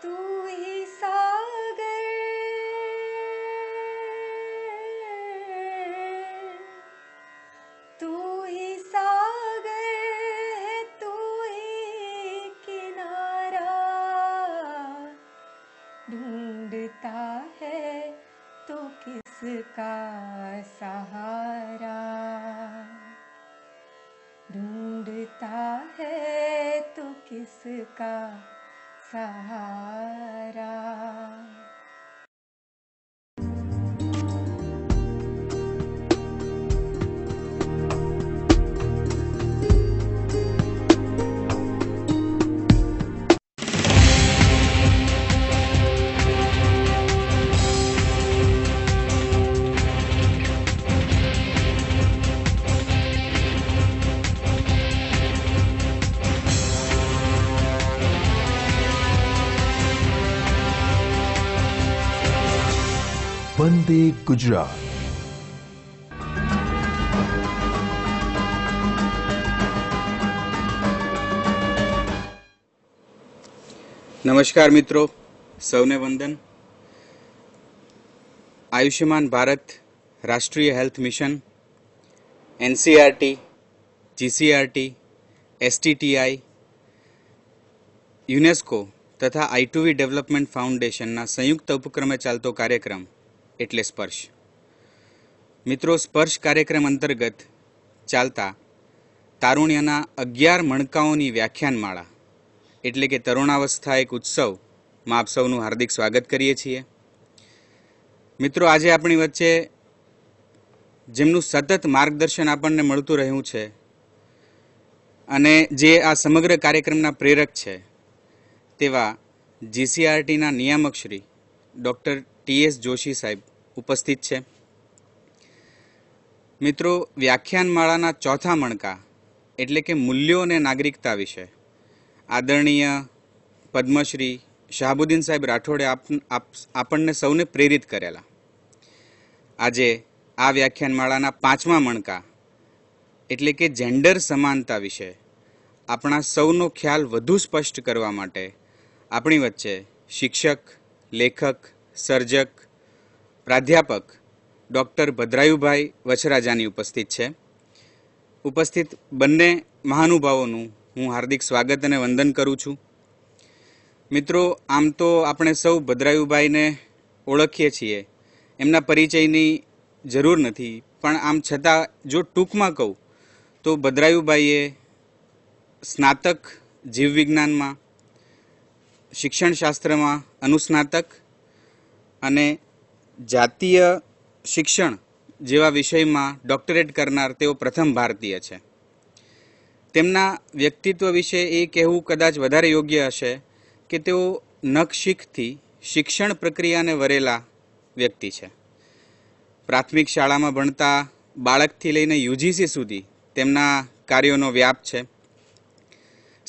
tú. Gujarat नमस्कार मित्रों सौने वंदन आयुष्मान भारत राष्ट्रीय health mission NCERT T I UNESCO तथा आईटूवी डेवलपमेंट फाउंडेशन संयुक्त उपक्रम चलते कार्यक्रम એટલે સ્પર્શ મિત્રો સ્પર્શ કાર્યક્રમ અંતર્ગત ચાલતા તારુણ્યના અગિયાર મણકાઓની વ્યાખ્યાનમાળા એટલે કે તરુણાવસ્થા એક ઉત્સવમાં આપ સૌનું હાર્દિક સ્વાગત કરીએ છીએ મિત્રો આજે આપણી વચ્ચે જેમનું સતત માર્ગદર્શન આપણને મળતું રહ્યું છે અને જે આ સમગ્ર કાર્યક્રમના પ્રેરક છે તેવા જીસીઆરટીના નિયામકશ્રી ડૉક્ટર ટીએસ જોશી સાહેબ ઉપસ્થિત છે મિત્રો વ્યાખ્યાનમાળાના ચોથા મણકા એટલે કે મૂલ્યો અને નાગરિકતા વિશે આદરણીય પદ્મશ્રી શાહબુદ્દીન સાહેબ રાઠોડે આપણને સૌને પ્રેરિત કરેલા આજે આ વ્યાખ્યાનમાળાના પાંચમા મણકા એટલે કે જેન્ડર સમાનતા વિશે આપણા સૌનો ખ્યાલ વધુ સ્પષ્ટ કરવા માટે આપણી વચ્ચે શિક્ષક લેખક સર્જક પ્રાધ્યાપક ડૉક્ટર ભદ્રાયુભાઈ વછરાજાની ઉપસ્થિત છે ઉપસ્થિત બંને મહાનુભાવોનું હું હાર્દિક સ્વાગત અને વંદન કરું છું મિત્રો આમ તો આપણે સૌ ભદ્રાયુભાઈને ઓળખીએ છીએ એમના પરિચયની જરૂર નથી પણ આમ છતાં જો ટૂંકમાં કહું તો ભદ્રાયુભાઈએ સ્નાતક જીવવિજ્ઞાનમાં શિક્ષણશાસ્ત્રમાં અનુસ્નાતક અને જાતીય શિક્ષણ જેવા વિષયમાં ડોક્ટરેટ કરનાર તેઓ પ્રથમ ભારતીય છે તેમના વ્યક્તિત્વ વિશે એ કહેવું કદાચ વધારે યોગ્ય હશે કે તેઓ નખશીખથી શિક્ષણ પ્રક્રિયાને વરેલા વ્યક્તિ છે પ્રાથમિક શાળામાં ભણતા બાળકથી લઈને યુજીસી સુધી તેમના કાર્યોનો વ્યાપ છે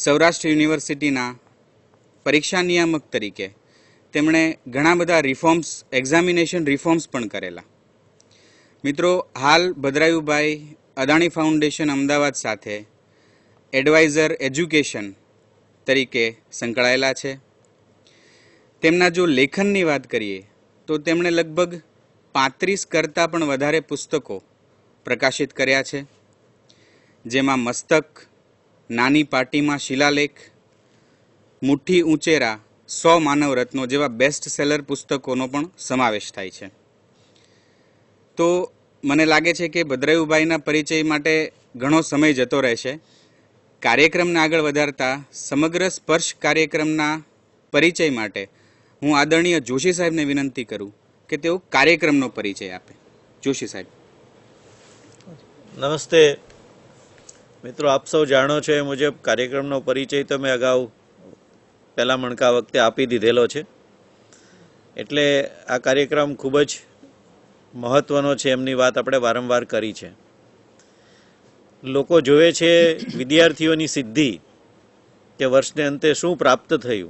સૌરાષ્ટ્ર યુનિવર્સિટીના પરીક્ષા નિયામક તરીકે તેમણે ઘણા બધા રિફોર્મ્સ એક્ઝામિનેશન રિફોર્મ્સ પણ કરેલા મિત્રો હાલ ભદ્રાયુભાઈ અદાણી ફાઉન્ડેશન અમદાવાદ સાથે એડવાઇઝર એજ્યુકેશન તરીકે સંકળાયેલા છે તેમના જો લેખનની વાત કરીએ તો તેમણે લગભગ પાંત્રીસ કરતાં પણ વધારે પુસ્તકો પ્રકાશિત કર્યા છે જેમાં મસ્તક નાની પાટીમાં શિલાલેખ મુઠ્ઠી ઉંચેરા સો માનવ રત્નો જેવા બેસ્ટ સેલર પુસ્તકોનો પણ સમાવેશ થાય છે તો મને લાગે છે કે ભદ્રાયુભાઈના પરિચય માટે ઘણો સમય જતો રહેશે કાર્યક્રમને આગળ વધારતા સમગ્ર સ્પર્શ કાર્યક્રમના પરિચય માટે હું આદરણીય જોશી સાહેબને વિનંતી કરું કે તેઓ કાર્યક્રમનો પરિચય આપે જોશી સાહેબ નમસ્તે મિત્રો આપ સૌ જાણો છો એ મુજબ કાર્યક્રમનો પરિચય તમે અગાઉ પહેલા મણકા વખતે આપી દીધેલો છે એટલે આ કાર્યક્રમ ખૂબ જ મહત્ત્વનો છે એમની વાત આપણે વારંવાર કરી છે લોકો જોવે છે વિદ્યાર્થીઓની સિદ્ધિ કે વર્ષને અંતે શું પ્રાપ્ત થયું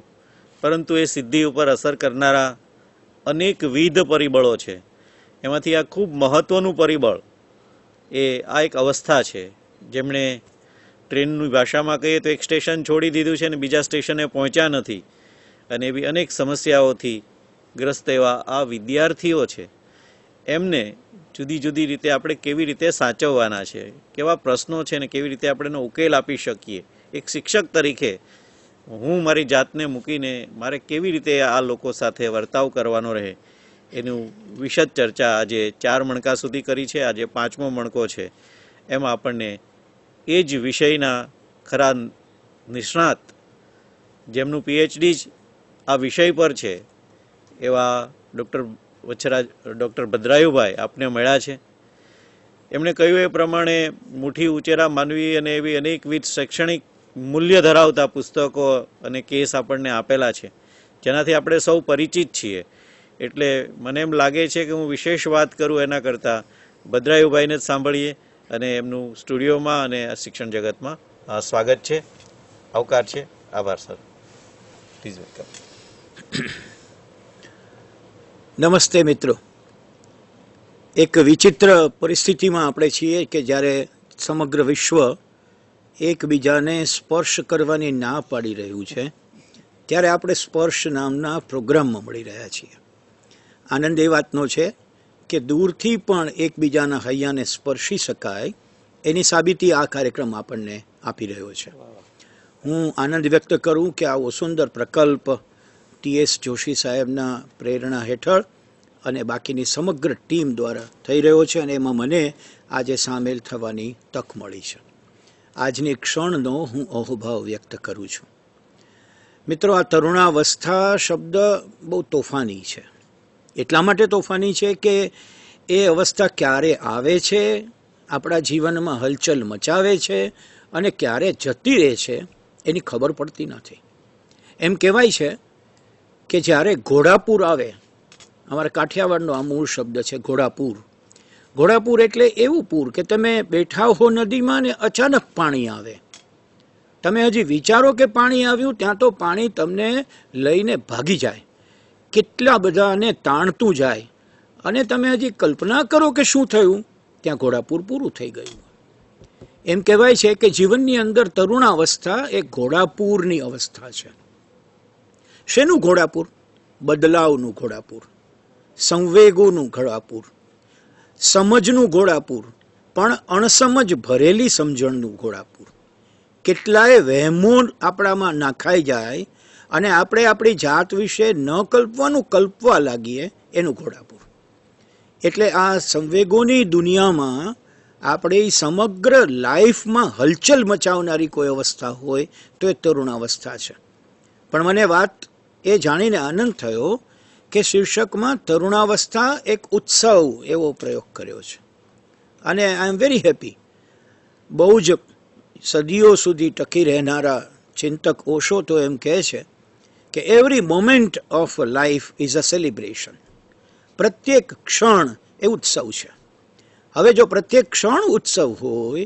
પરંતુ એ સિદ્ધિ ઉપર અસર કરનારા અનેકવિધ પરિબળો છે એમાંથી આ ખૂબ મહત્ત્વનું પરિબળ એ આ એક અવસ્થા છે જેમણે ટ્રેનની ભાષામાં કહીએ તો એક સ્ટેશન છોડી દીધું છે અને બીજા સ્ટેશને પહોંચ્યા નથી અને એવી અનેક સમસ્યાઓથી ગ્રસ્ત એવા આ વિદ્યાર્થીઓ છે એમને જુદી જુદી રીતે આપણે કેવી રીતે સાચવવાના છે કેવા પ્રશ્નો છે ને કેવી રીતે આપણે એનો ઉકેલ આપી શકીએ એક શિક્ષક તરીકે હું મારી જાતને મૂકીને મારે કેવી રીતે આ લોકો સાથે વર્તાવ કરવાનો રહે એનું વિશદ ચર્ચા આજે ચાર મણકા સુધી કરી છે આજે પાંચમો મણકો છે એમાં આપણને એ જ વિષયના ખરા નિષ્ણાત જેમનું પીએચડી જ આ વિષય પર છે એવા ડૉક્ટર વચ્છરાજ ડૉક્ટર ભદ્રાયુભાઈ આપને મળ્યા છે એમણે કહ્યું એ પ્રમાણે મુઠ્ઠી ઉચેરા માનવી અને એવી અનેકવિધ શૈક્ષણિક મૂલ્ય ધરાવતા પુસ્તકો અને કેસ આપણને આપેલા છે જેનાથી આપણે સૌ પરિચિત છીએ એટલે મને એમ લાગે છે કે હું વિશેષ વાત કરું એના કરતાં ભદ્રાયુભાઈને જ સાંભળીએ અને એમનું સ્ટુડિયોમાં અને શિક્ષણ જગતમાં સ્વાગત છે આવકાર છે આભાર સર પ્લીઝ વેલકમ નમસ્તે મિત્રો એક વિચિત્ર પરિસ્થિતિમાં આપણે છીએ કે જ્યારે સમગ્ર વિશ્વ એકબીજાને સ્પર્શ કરવાની ના પાડી રહ્યું છે ત્યારે આપણે સ્પર્શ નામના પ્રોગ્રામમાં મળી રહ્યા છીએ આનંદ એ વાતનો છે કે દૂરથી પણ એકબીજાના હૈયાને સ્પર્શી શકાય એની સાબિતી આ કાર્યક્રમ આપણને આપી રહ્યો છે હું આનંદ વ્યક્ત કરું કે આવો સુંદર પ્રકલ્પ ટીએસ જોશી સાહેબના પ્રેરણા હેઠળ અને બાકીની સમગ્ર ટીમ દ્વારા થઈ રહ્યો છે અને એમાં મને આજે સામેલ થવાની તક મળી છે આજની ક્ષણનો હું અહોભાવ વ્યક્ત કરું છું મિત્રો આ તરુણાવસ્થા શબ્દ બહુ તોફાની છે એટલા માટે તોફાની છે કે એ અવસ્થા ક્યારે આવે છે આપણા જીવનમાં હલચલ મચાવે છે અને ક્યારે જતી રહે છે એની ખબર પડતી નથી એમ કહેવાય છે કે જ્યારે ઘોડાપુર આવે અમારા કાઠિયાવાડનો આ મૂળ શબ્દ છે ઘોડાપુર ઘોડાપુર એટલે એવું પૂર કે તમે બેઠા હો નદીમાં ને અચાનક પાણી આવે તમે હજી વિચારો કે પાણી આવ્યું ત્યાં તો પાણી તમને લઈને ભાગી જાય કેટલા બધાને તાણતું જાય અને તમે હજી કલ્પના કરો કે શું થયું ત્યાં ઘોડાપુર પૂરું થઈ ગયું એમ કહેવાય છે કે જીવનની અંદર તરુણાવસ્થા એ ઘોડાપુરની અવસ્થા છે શેનું ઘોડાપુર બદલાવનું ઘોડાપુર સંવેગોનું ઘોડાપુર સમજનું ઘોડાપુર પણ અણસમજ ભરેલી સમજણનું ઘોડાપુર કેટલાય વહેમો આપણામાં નાખાઈ જાય અને આપણે આપણી જાત વિશે ન કલ્પવાનું કલ્પવા લાગીએ એનું ઘોડાપુર એટલે આ સંવેગોની દુનિયામાં આપણી સમગ્ર લાઈફમાં હલચલ મચાવનારી કોઈ અવસ્થા હોય તો એ તરુણાવસ્થા છે પણ મને વાત એ જાણીને આનંદ થયો કે શીર્ષકમાં તરુણાવસ્થા એક ઉત્સવ એવો પ્રયોગ કર્યો છે અને આઈ એમ વેરી હેપી બહુ જ સદીઓ સુધી ટકી રહેનારા ચિંતક ઓશો તો એમ કહે છે કે every moment of life is a celebration પ્રત્યેક ક્ષણ એ ઉત્સવ છે હવે જો પ્રત્યેક ક્ષણ ઉત્સવ હોય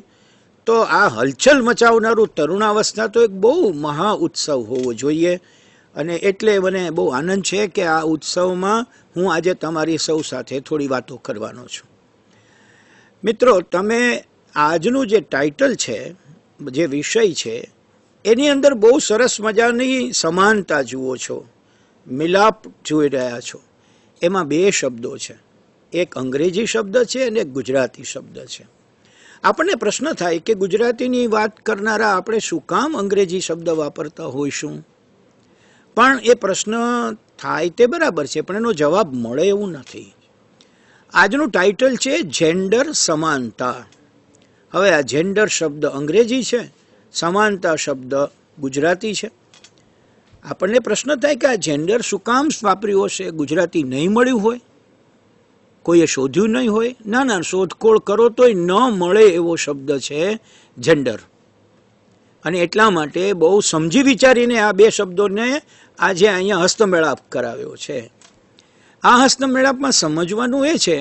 તો આ હલચલ મચાવનારું તરુણાવસ્થા તો એક બહુ મહા ઉત્સવ હોવો જોઈએ અને એટલે મને બહુ આનંદ છે કે આ ઉત્સવમાં હું આજે તમારી સૌ સાથે થોડી વાતો કરવાનો છું મિત્રો તમે આજનું જે ટાઇટલ છે જે વિષય છે એની અંદર બહુ સરસ મજાની સમાનતા જુઓ છો મિલાપ જોઈ રહ્યા છો એમાં બે શબ્દો છે એક અંગ્રેજી શબ્દ છે અને એક ગુજરાતી શબ્દ છે આપણને પ્રશ્ન થાય કે ગુજરાતીની વાત કરનારા આપણે શું કામ અંગ્રેજી શબ્દ વાપરતા હોઈશું પણ એ પ્રશ્ન થાય તે બરાબર છે પણ એનો જવાબ મળે એવું નથી આજનું ટાઇટલ છે જેન્ડર સમાનતા હવે આ જેન્ડર શબ્દ અંગ્રેજી છે સમાનતા શબ્દ ગુજરાતી છે આપણને પ્રશ્ન થાય કે આ જેન્ડર શું કામ વાપર્યું હશે ગુજરાતી નહીં મળ્યું હોય કોઈએ શોધ્યું નહીં હોય ના ના શોધખોળ કરો તોય ન મળે એવો શબ્દ છે જેન્ડર અને એટલા માટે બહુ સમજી વિચારીને આ બે શબ્દોને આજે અહીંયા હસ્તમેળાપ કરાવ્યો છે આ હસ્તમેળાપમાં સમજવાનું એ છે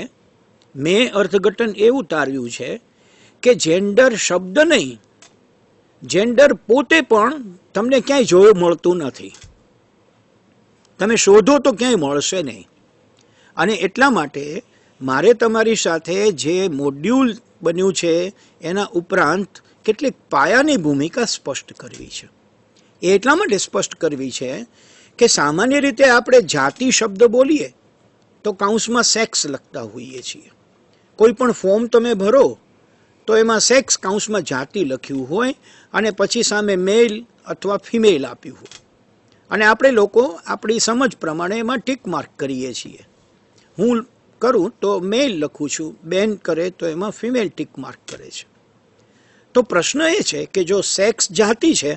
મેં અર્થઘટન એવું તાર્યું છે કે જેન્ડર શબ્દ નહીં જેન્ડર પોતે પણ તમને ક્યાંય જોવા મળતું નથી તમે શોધો તો ક્યાંય મળશે નહીં અને એટલા માટે મારે તમારી સાથે જે મોડ્યુલ બન્યું છે એના ઉપરાંત કેટલીક પાયાની ભૂમિકા સ્પષ્ટ કરવી છે એ એટલા માટે સ્પષ્ટ કરવી છે કે સામાન્ય રીતે આપણે જાતિ શબ્દ બોલીએ તો કાઉન્સમાં સેક્સ લખતા હોઈએ છીએ કોઈ પણ ફોર્મ તમે ભરો તો એમાં સેક્સ કાઉન્સમાં જાતિ લખ્યું હોય અને પછી સામે મેલ અથવા ફિમેલ આપ્યું હોય અને આપણે લોકો આપણી સમજ પ્રમાણે એમાં ટીક માર્ક કરીએ છીએ હું કરું તો મેલ લખું છું બેન કરે તો એમાં ફિમેલ ટીક માર્ક કરે છે તો પ્રશ્ન એ છે કે જો સેક્સ જાતિ છે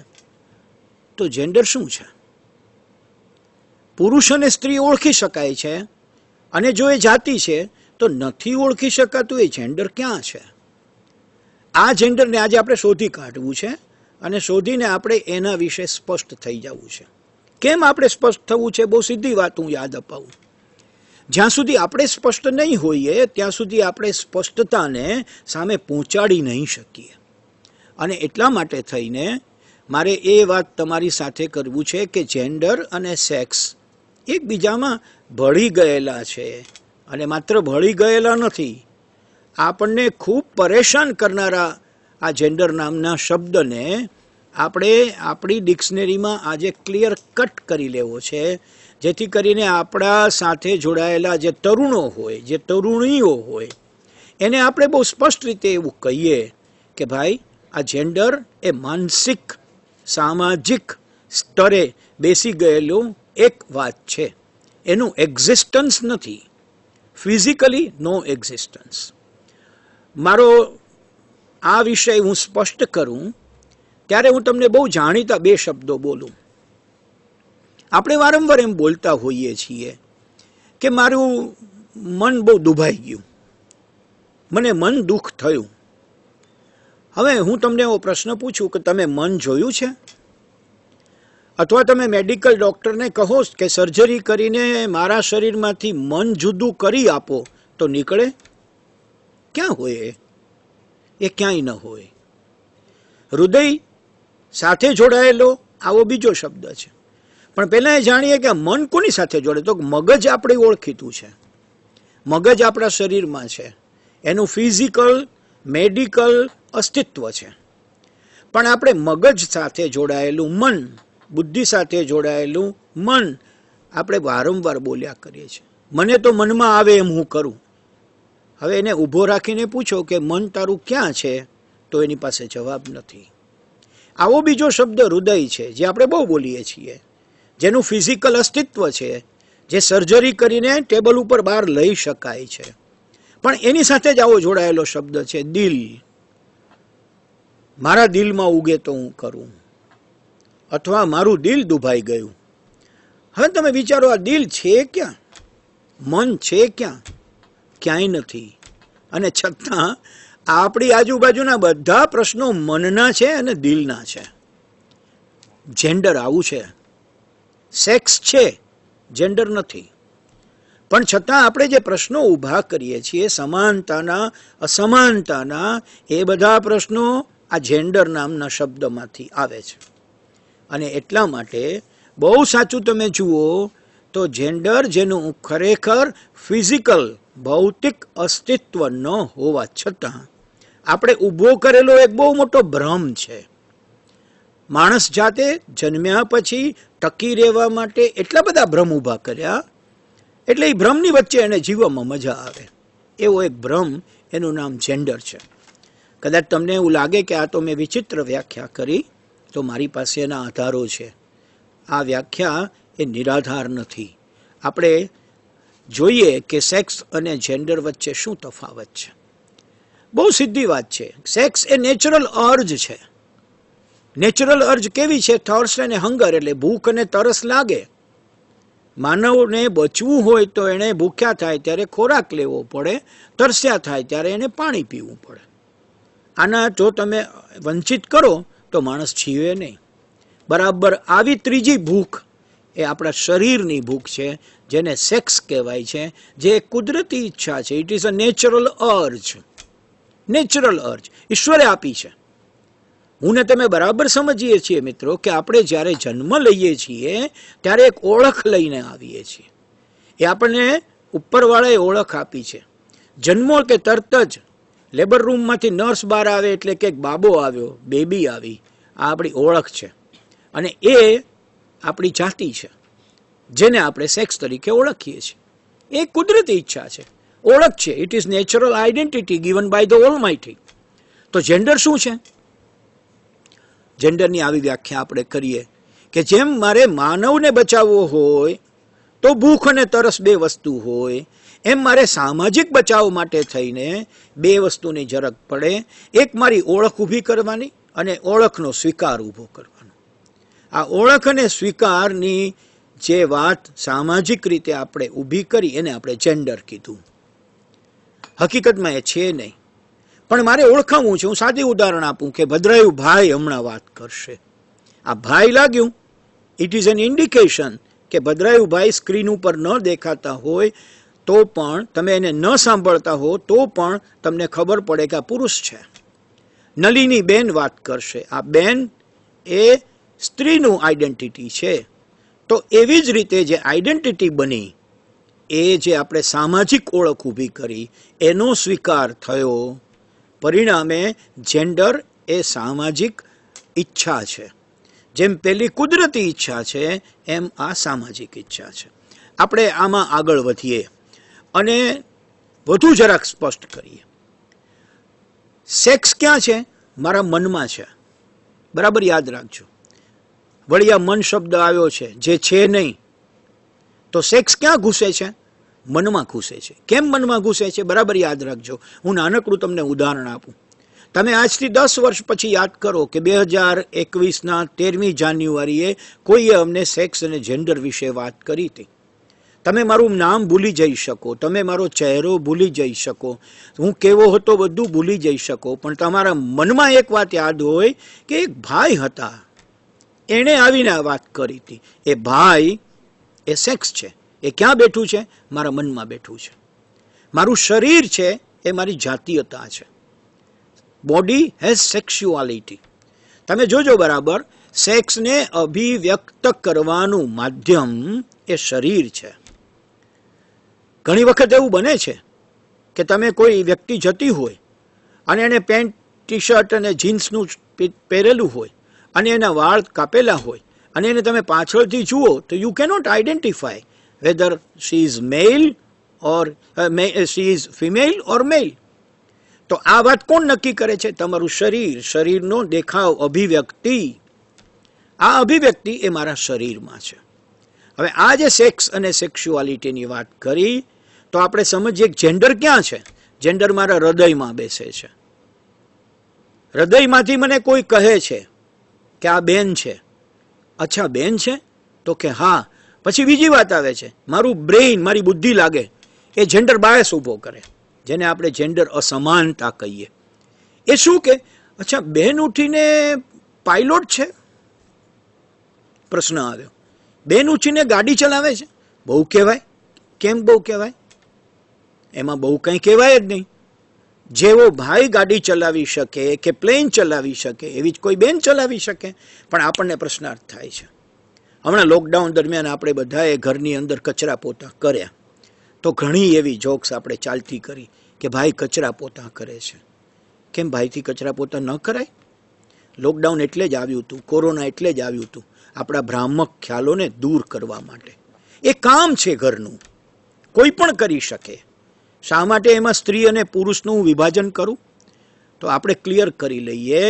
તો જેન્ડર શું છે પુરુષ અને સ્ત્રી ઓળખી શકાય છે અને જો એ જાતિ છે તો નથી ઓળખી શકાતું એ જેન્ડર ક્યાં છે આ જેન્ડરને આજે આપણે શોધી કાઢવું છે અને શોધીને આપણે એના વિશે સ્પષ્ટ થઈ જવું છે કેમ આપણે સ્પષ્ટ થવું છે બહુ સીધી વાત હું યાદ અપાવું જ્યાં સુધી આપણે સ્પષ્ટ નહીં હોઈએ ત્યાં સુધી આપણે સ્પષ્ટતાને સામે પહોંચાડી નહીં શકીએ અને એટલા માટે થઈને મારે એ વાત તમારી સાથે કરવું છે કે જેન્ડર અને સેક્સ એકબીજામાં ભળી ગયેલા છે અને માત્ર ભળી ગયેલા નથી આપણને ખૂબ પરેશાન કરનારા આ જેન્ડર નામના શબ્દને આપણે આપણી ડિક્શનરીમાં આજે ક્લિયર કટ કરી લેવો છે જેથી કરીને આપણા સાથે જોડાયેલા જે તરુણો હોય જે તરુણીઓ હોય એને આપણે બહુ સ્પષ્ટ રીતે એવું કહીએ કે ભાઈ આ જેન્ડર એ માનસિક સામાજિક સ્તરે બેસી ગયેલું એક વાત છે એનું એક્ઝિસ્ટન્સ નથી ફિઝિકલી નો એક્ઝિસ્ટન્સ મારો આ વિષય હું સ્પષ્ટ કરું ત્યારે હું તમને બહુ જાણીતા બે શબ્દો બોલું આપણે વારંવાર એમ બોલતા હોઈએ છીએ કે મારું મન બહુ દુભાઈ ગયું મને મન દુઃખ થયું હવે હું તમને એવો પ્રશ્ન પૂછું કે તમે મન જોયું છે અથવા તમે મેડિકલ ડૉક્ટરને કહો કે સર્જરી કરીને મારા શરીરમાંથી મન જુદું કરી આપો તો નીકળે ક્યાં હોય એ ક્યાંય ન હોય હૃદય સાથે જોડાયેલો આવો બીજો શબ્દ છે પણ પહેલાં એ જાણીએ કે મન કોની સાથે જોડે તો મગજ આપણે ઓળખીતું છે મગજ આપણા શરીરમાં છે એનું ફિઝિકલ મેડિકલ અસ્તિત્વ છે પણ આપણે મગજ સાથે જોડાયેલું મન બુદ્ધિ સાથે જોડાયેલું મન આપણે વારંવાર બોલ્યા કરીએ છીએ મને તો મનમાં આવે એમ હું કરું હવે એને ઊભો રાખીને પૂછો કે મન તારું ક્યાં છે તો એની પાસે જવાબ નથી આવો બીજો શબ્દ હૃદય છે જે આપણે બહુ બોલીએ છીએ જેનું ફિઝિકલ અસ્તિત્વ છે જે સર્જરી કરીને ટેબલ ઉપર બહાર લઈ શકાય છે પણ એની સાથે જ આવો જોડાયેલો શબ્દ છે દિલ મારા દિલમાં ઉગે તો હું કરું અથવા મારું દિલ દુભાઈ ગયું હવે તમે વિચારો આ દિલ છે ક્યાં મન છે ક્યાં ક્યાંય નથી અને છતાં આપણી આજુબાજુના બધા પ્રશ્નો મનના છે અને દિલના છે જેન્ડર આવું છે સેક્સ છે જેન્ડર નથી પણ છતાં આપણે જે પ્રશ્નો ઊભા કરીએ છીએ સમાનતાના અસમાનતાના એ બધા પ્રશ્નો આ જેન્ડર નામના શબ્દમાંથી આવે છે અને એટલા માટે બહુ સાચું તમે જુઓ તો જેન્ડર જેનું ખરેખર ફિઝિકલ ભૌતિક અસ્તિત્વ ન હોવા છતાં આપણે ઊભો કરેલો એક બહુ મોટો ભ્રમ છે માણસ જાતે જન્મ્યા પછી ટકી રહેવા માટે એટલા બધા ભ્રમ ઊભા કર્યા એટલે એ ભ્રમની વચ્ચે એને જીવવામાં મજા આવે એવો એક ભ્રમ એનું નામ જેન્ડર છે કદાચ તમને એવું લાગે કે આ તો મેં વિચિત્ર વ્યાખ્યા કરી તો મારી પાસે એના આધારો છે આ વ્યાખ્યા એ નિરાધાર નથી આપણે જોઈએ કે સેક્સ અને જેન્ડર વચ્ચે શું તફાવત છે બહુ સીધી વાત છે સેક્સ એ નેચરલ અર્જ છે નેચરલ અર્જ કેવી છે થર્સ અને હંગર એટલે ભૂખ અને તરસ લાગે માનવને બચવું હોય તો એણે ભૂખ્યા થાય ત્યારે ખોરાક લેવો પડે તરસ્યા થાય ત્યારે એને પાણી પીવું પડે આના જો તમે વંચિત કરો તો માણસ જીવે નહીં બરાબર આવી ત્રીજી ભૂખ એ આપણા શરીરની ભૂખ છે જેને સેક્સ કહેવાય છે જે કુદરતી ઈચ્છા છે it is a natural urge natural urge ઈશ્વરે આપી છે હું ને તમે બરાબર સમજીએ છીએ મિત્રો કે આપણે જ્યારે જન્મ લઈએ છીએ ત્યારે એક ઓળખ લઈને આવીએ છીએ એ આપણને ઉપરવાળાએ ઓળખ આપી છે જન્મો કે તરત જ લેબર રૂમમાંથી નર્સ બહાર આવે એટલે કે બાબો આવ્યો બેબી આવી આ આપણી ઓળખ છે અને એ આપણી જાતિ છે જેને આપણે સેક્સ તરીકે ઓળખીએ છીએ એ કુદરતી ઈચ્છા છે ઓળખ છે it is natural identity given by the almighty તો જેન્ડર શું છે જેન્ડરની આવી વ્યાખ્યા આપણે કરીએ કે જેમ મારે માનવને બચાવવો હોય તો ભૂખ અને તરસ બે વસ્તુ હોય એમ મારે સામાજિક બચાવ માટે થઈને બે વસ્તુની જરક પડે એક મારી ઓળખ ઊભી કરવાની અને ઓળખનો સ્વીકાર ઊભો કરવાનો આ ઓળખ અને સ્વીકારની જે વાત સામાજિક રીતે આપણે ઊભી કરી એને આપણે જેન્ડર કીધું હકીકતમાં એ છે નહીં પણ મારે ઓળખાવવું છે હું સાદી ઉદાહરણ આપું કે ભદ્રાયુ ભાઈ હમણાં વાત કરશે આ ભાઈ લાગ્યું ઇટ ઇઝ એન ઇન્ડિકેશન કે ભદ્રાયુ ભાઈ સ્ક્રીન ઉપર ન દેખાતા હોય તો પણ તમે એને ન સાંભળતા હો તો પણ તમને ખબર પડે કે આ પુરુષ છે નલીની બેન વાત કરશે આ બેન એ સ્ત્રીનું આઈડેન્ટિટી છે તો એવી જ રીતે જે આઈડેન્ટિટી બની એ જે આપણે સામાજિક ઓળખ ઊભી કરી એનો સ્વીકાર થયો પરિણામે જેન્ડર એ સામાજિક ઈચ્છા છે જેમ પેલી કુદરતી ઈચ્છા છે એમ આ સામાજિક ઈચ્છા છે આપણે આમાં આગળ વધીએ અને વધુ જરાક સ્પષ્ટ કરીએ સેક્સ ક્યાં છે મારા મનમાં છે બરાબર યાદ રાખજો વળી મન શબ્દ આવ્યો છે જે છે નહીં તો સેક્સ ક્યાં ઘૂસે છે મનમાં ઘૂસે છે કેમ મનમાં ઘૂસે છે બરાબર યાદ રાખજો હું નાનકડું તમને ઉદાહરણ આપું તમે આજથી દસ વર્ષ પછી યાદ કરો કે બે હજાર એકવીસના તેરમી જાન્યુઆરીએ કોઈએ અમને સેક્સ અને જેન્ડર વિશે વાત કરી હતી તમે મારું નામ ભૂલી જઈ શકો તમે મારો ચહેરો ભૂલી જઈ શકો હું કેવો હતો બધું ભૂલી જઈ શકો પણ તમારા મનમાં એક વાત યાદ હોય કે એક ભાઈ હતા એણે આવીને આ વાત કરી હતી એ ભાઈ એ સેક્સ છે એ ક્યાં બેઠું છે મારા મનમાં બેઠું છે મારું શરીર છે એ મારી જાતીયતા છે બોડી હેઝ સેક્સ્યુઆલિટી તમે જોજો બરાબર સેક્સને અભિવ્યક્ત કરવાનું માધ્યમ એ શરીર છે ઘણી વખત એવું બને છે કે તમે કોઈ વ્યક્તિ જતી હોય અને એણે પેન્ટ ટી શર્ટ અને જીન્સનું પહેરેલું હોય અને એના વાળ કાપેલા હોય અને એને તમે પાછળથી જુઓ તો you cannot identify whether she is male or she is female or male તો આ વાત કોણ નક્કી કરે છે તમારું શરીર શરીરનો દેખાવ અભિવ્યક્તિ આ અભિવ્યક્તિ એ મારા શરીરમાં છે હવે આ જે સેક્સ અને સેક્સ્યુઆલિટીની વાત કરી તો આપણે સમજીએ જેન્ડર ક્યાં છે જેન્ડર મારા હૃદયમાં બેસે છે હૃદયમાંથી મને કોઈ કહે છે કે આ બેન છે અચ્છા બેન છે તો કે હા પછી બીજી વાત આવે છે મારું બ્રેઇન મારી બુદ્ધિ લાગે એ જેન્ડર બાયસ ઊભો કરે જેને આપણે જેન્ડર અસમાનતા કહીએ એ શું કે અચ્છા બેન ઉઠીને પાયલોટ છે પ્રશ્ન આવ્યો બેન ઉઠીને ગાડી ચલાવે છે બહુ કહેવાય કેમ બહુ કહેવાય એમાં બહુ કંઈ કહેવાય જ નહીં જેવો ભાઈ ગાડી ચલાવી શકે કે પ્લેન ચલાવી શકે એવી જ કોઈ બેન ચલાવી શકે પણ આપણને પ્રશ્નાર્થ થાય છે હમણાં લોકડાઉન દરમિયાન આપણે બધાએ ઘરની અંદર કચરા પોતા કર્યા તો ઘણી એવી જોક્સ આપણે ચાલતી કરી કે ભાઈ કચરા પોતા કરે છે કેમ ભાઈથી કચરા પોતા ન કરાય લોકડાઉન એટલે જ આવ્યું હતું કોરોના એટલે જ આવ્યું હતું આપણા ભ્રામક ખ્યાલોને દૂર કરવા માટે એ કામ છે ઘરનું કોઈ પણ કરી શકે શા માટે એમાં સ્ત્રી અને પુરુષનું વિભાજન કરું તો આપણે ક્લિયર કરી લઈએ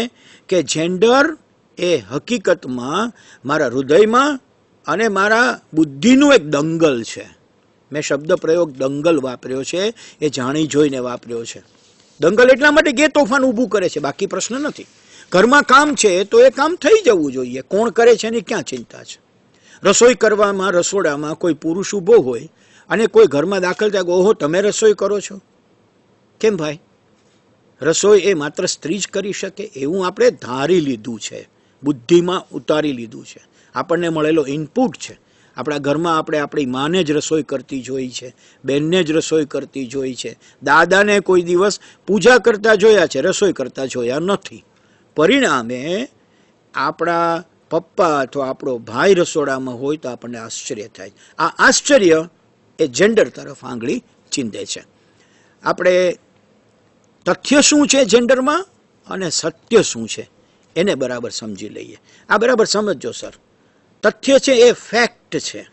કે જેન્ડર એ હકીકતમાં મારા હૃદયમાં અને મારા બુદ્ધિનું એક દંગલ છે મેં શબ્દ પ્રયોગ દંગલ વાપર્યો છે એ જાણી જોઈને વાપર્યો છે દંગલ એટલા માટે ગે તોફાન ઊભું કરે છે બાકી પ્રશ્ન નથી ઘરમાં કામ છે તો એ કામ થઈ જવું જોઈએ કોણ કરે છે એની ક્યાં ચિંતા છે રસોઈ કરવામાં રસોડામાં કોઈ પુરુષ ઊભો હોય અને કોઈ ઘરમાં દાખલ થાય ઓહો તમે રસોઈ કરો છો કેમ ભાઈ રસોઈ એ માત્ર સ્ત્રી જ કરી શકે એવું આપણે ધારી લીધું છે બુદ્ધિમાં ઉતારી લીધું છે આપણને મળેલો ઇનપુટ છે આપણા ઘરમાં આપણે આપણી માને જ રસોઈ કરતી જોઈ છે બહેનને જ રસોઈ કરતી જોઈ છે દાદાને કોઈ દિવસ પૂજા કરતા જોયા છે રસોઈ કરતા જોયા નથી પરિણામે આપણા પપ્પા અથવા આપણો ભાઈ રસોડામાં હોય તો આપણને આશ્ચર્ય થાય આ આશ્ચર્ય એ જેન્ડર તરફ આંગળી ચીંધે છે આપણે તથ્ય શું છે જેન્ડરમાં અને સત્ય શું છે એને બરાબર સમજી લઈએ આ બરાબર સમજો સર તથ્ય છે એ ફેક્ટ છે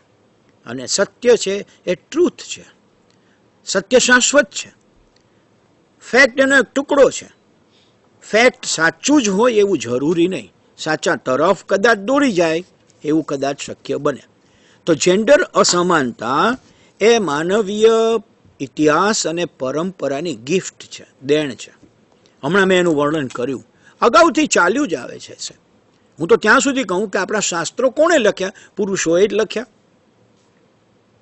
અને સત્ય છે એ ટ્રુથ છે સત્ય શાશ્વત છે ફેક્ટ એનો એક ટુકડો છે ફેક્ટ સાચું જ હોય એવું જરૂરી નહીં સાચા તરફ કદાચ દોરી જાય એવું કદાચ શક્ય બને તો જેન્ડર અસમાનતા એ માનવીય ઇતિહાસ અને પરંપરાની ગિફ્ટ છે દેણ છે હમણાં મેં એનું વર્ણન કર્યું અગાઉથી ચાલ્યું જ આવે છે હું તો ત્યાં સુધી કહું કે આપણા શાસ્ત્રો કોણે લખ્યા પુરુષોએ જ લખ્યા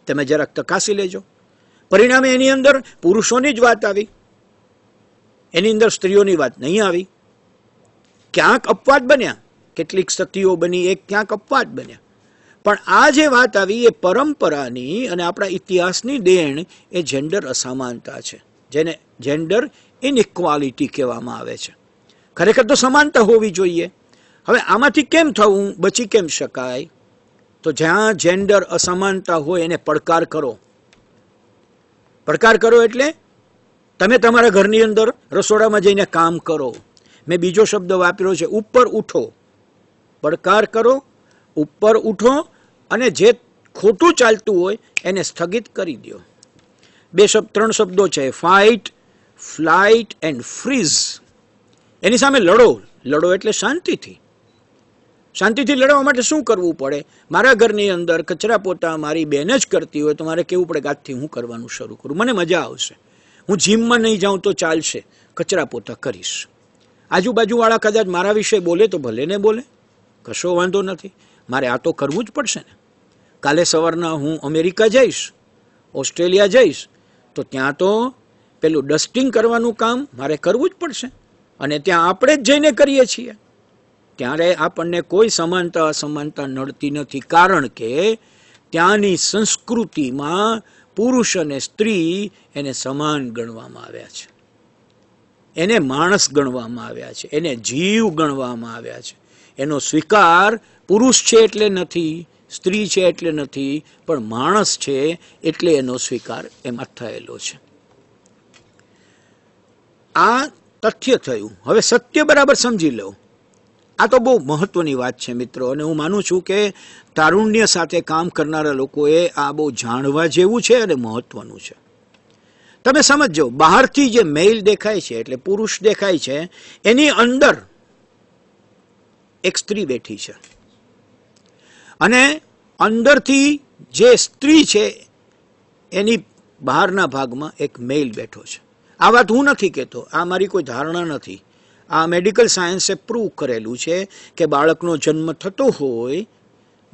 તમે જરાક તકાસી લેજો પરિણામે એની અંદર પુરુષોની જ વાત આવી એની અંદર સ્ત્રીઓની વાત નહીં આવી ક્યાંક અપવાદ બન્યા કેટલીક સતીઓ બની એ ક્યાંક અપવાદ બન્યા પણ આ જે વાત આવી એ પરંપરાની અને આપણા ઇતિહાસની દેણ એ જેન્ડર અસમાનતા છે જેને જેન્ડર ઇનઇક્વાલિટી કહેવામાં આવે છે ખરેખર તો સમાનતા હોવી જોઈએ હવે આમાંથી કેમ થવું બચી કેમ શકાય તો જ્યાં જેન્ડર અસમાનતા હોય એને પડકાર કરો પડકાર કરો એટલે તમે તમારા ઘરની અંદર રસોડામાં જઈને કામ કરો મેં બીજો શબ્દ વાપર્યો છે ઉપર ઉઠો પડકાર કરો ઉપર ઉઠો અને જે ખોટું ચાલતું હોય એને સ્થગિત કરી દો બે શબ્દ ત્રણ શબ્દો છે ફાઇટ ફ્લાઇટ એન્ડ ફ્રીઝ એની સામે લડો લડો એટલે શાંતિથી શાંતિથી લડવા માટે શું કરવું પડે મારા ઘરની અંદર કચરા પોતા મારી બેન જ કરતી હોય તો મારે કેવું પડે કે આજથી હું કરવાનું શરૂ કરું મને મજા આવશે હું જીમમાં નહીં જાઉં તો ચાલશે કચરા પોતા કરીશ આજુબાજુવાળા કદાચ મારા વિશે બોલે તો ભલે ને બોલે કશો વાંધો નથી મારે આ તો કરવું જ પડશે ને કાલે સવારના હું અમેરિકા જઈશ ઓસ્ટ્રેલિયા જઈશ તો ત્યાં તો પેલું ડસ્ટિંગ કરવાનું કામ મારે કરવું જ પડશે અને ત્યાં આપણે જ જઈને કરીએ છીએ ત્યારે આપણને કોઈ સમાનતા અસમાનતા નડતી નથી કારણ કે ત્યાંની સંસ્કૃતિમાં પુરુષ અને સ્ત્રી એને સમાન ગણવામાં આવ્યા છે એને માણસ ગણવામાં આવ્યા છે એને જીવ ગણવામાં આવ્યા છે એનો સ્વીકાર પુરુષ છે એટલે નથી સ્ત્રી છે એટલે નથી પણ માણસ છે એટલે એનો સ્વીકાર એમાં થયેલો છે આ તથ્ય થયું હવે સત્ય બરાબર સમજી લો આ તો બહુ મહત્વની વાત છે મિત્રો અને હું માનું છું કે તારુણ્ય સાથે કામ કરનારા લોકોએ આ બહુ જાણવા જેવું છે અને મહત્વનું છે તમે સમજો બહારથી જે મેઇલ દેખાય છે એટલે પુરુષ દેખાય છે એની અંદર એક સ્ત્રી બેઠી છે અને અંદરથી જે સ્ત્રી છે એની બહારના ભાગમાં એક મેલ બેઠો છે આ વાત હું નથી કહેતો આ મારી કોઈ ધારણા નથી આ મેડિકલ સાયન્સે પ્રૂવ કરેલું છે કે બાળકનો જન્મ થતો હોય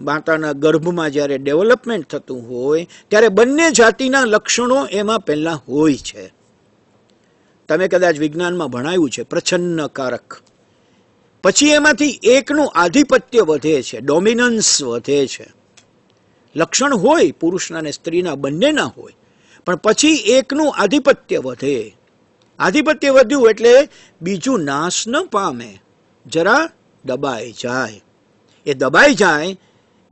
માતાના ગર્ભમાં જ્યારે ડેવલપમેન્ટ થતું હોય ત્યારે બંને જાતિના લક્ષણો એમાં પહેલાં હોય છે તમે કદાચ વિજ્ઞાનમાં ભણાયું છે પ્રછન્નકારક પછી એમાંથી એકનું આધિપત્ય વધે છે ડોમિનન્સ વધે છે લક્ષણ હોય પુરુષના અને સ્ત્રીના બંનેના હોય પણ પછી એકનું આધિપત્ય વધે આધિપત્ય વધ્યું એટલે બીજું નાશ ન પામે જરા દબાઈ જાય એ દબાઈ જાય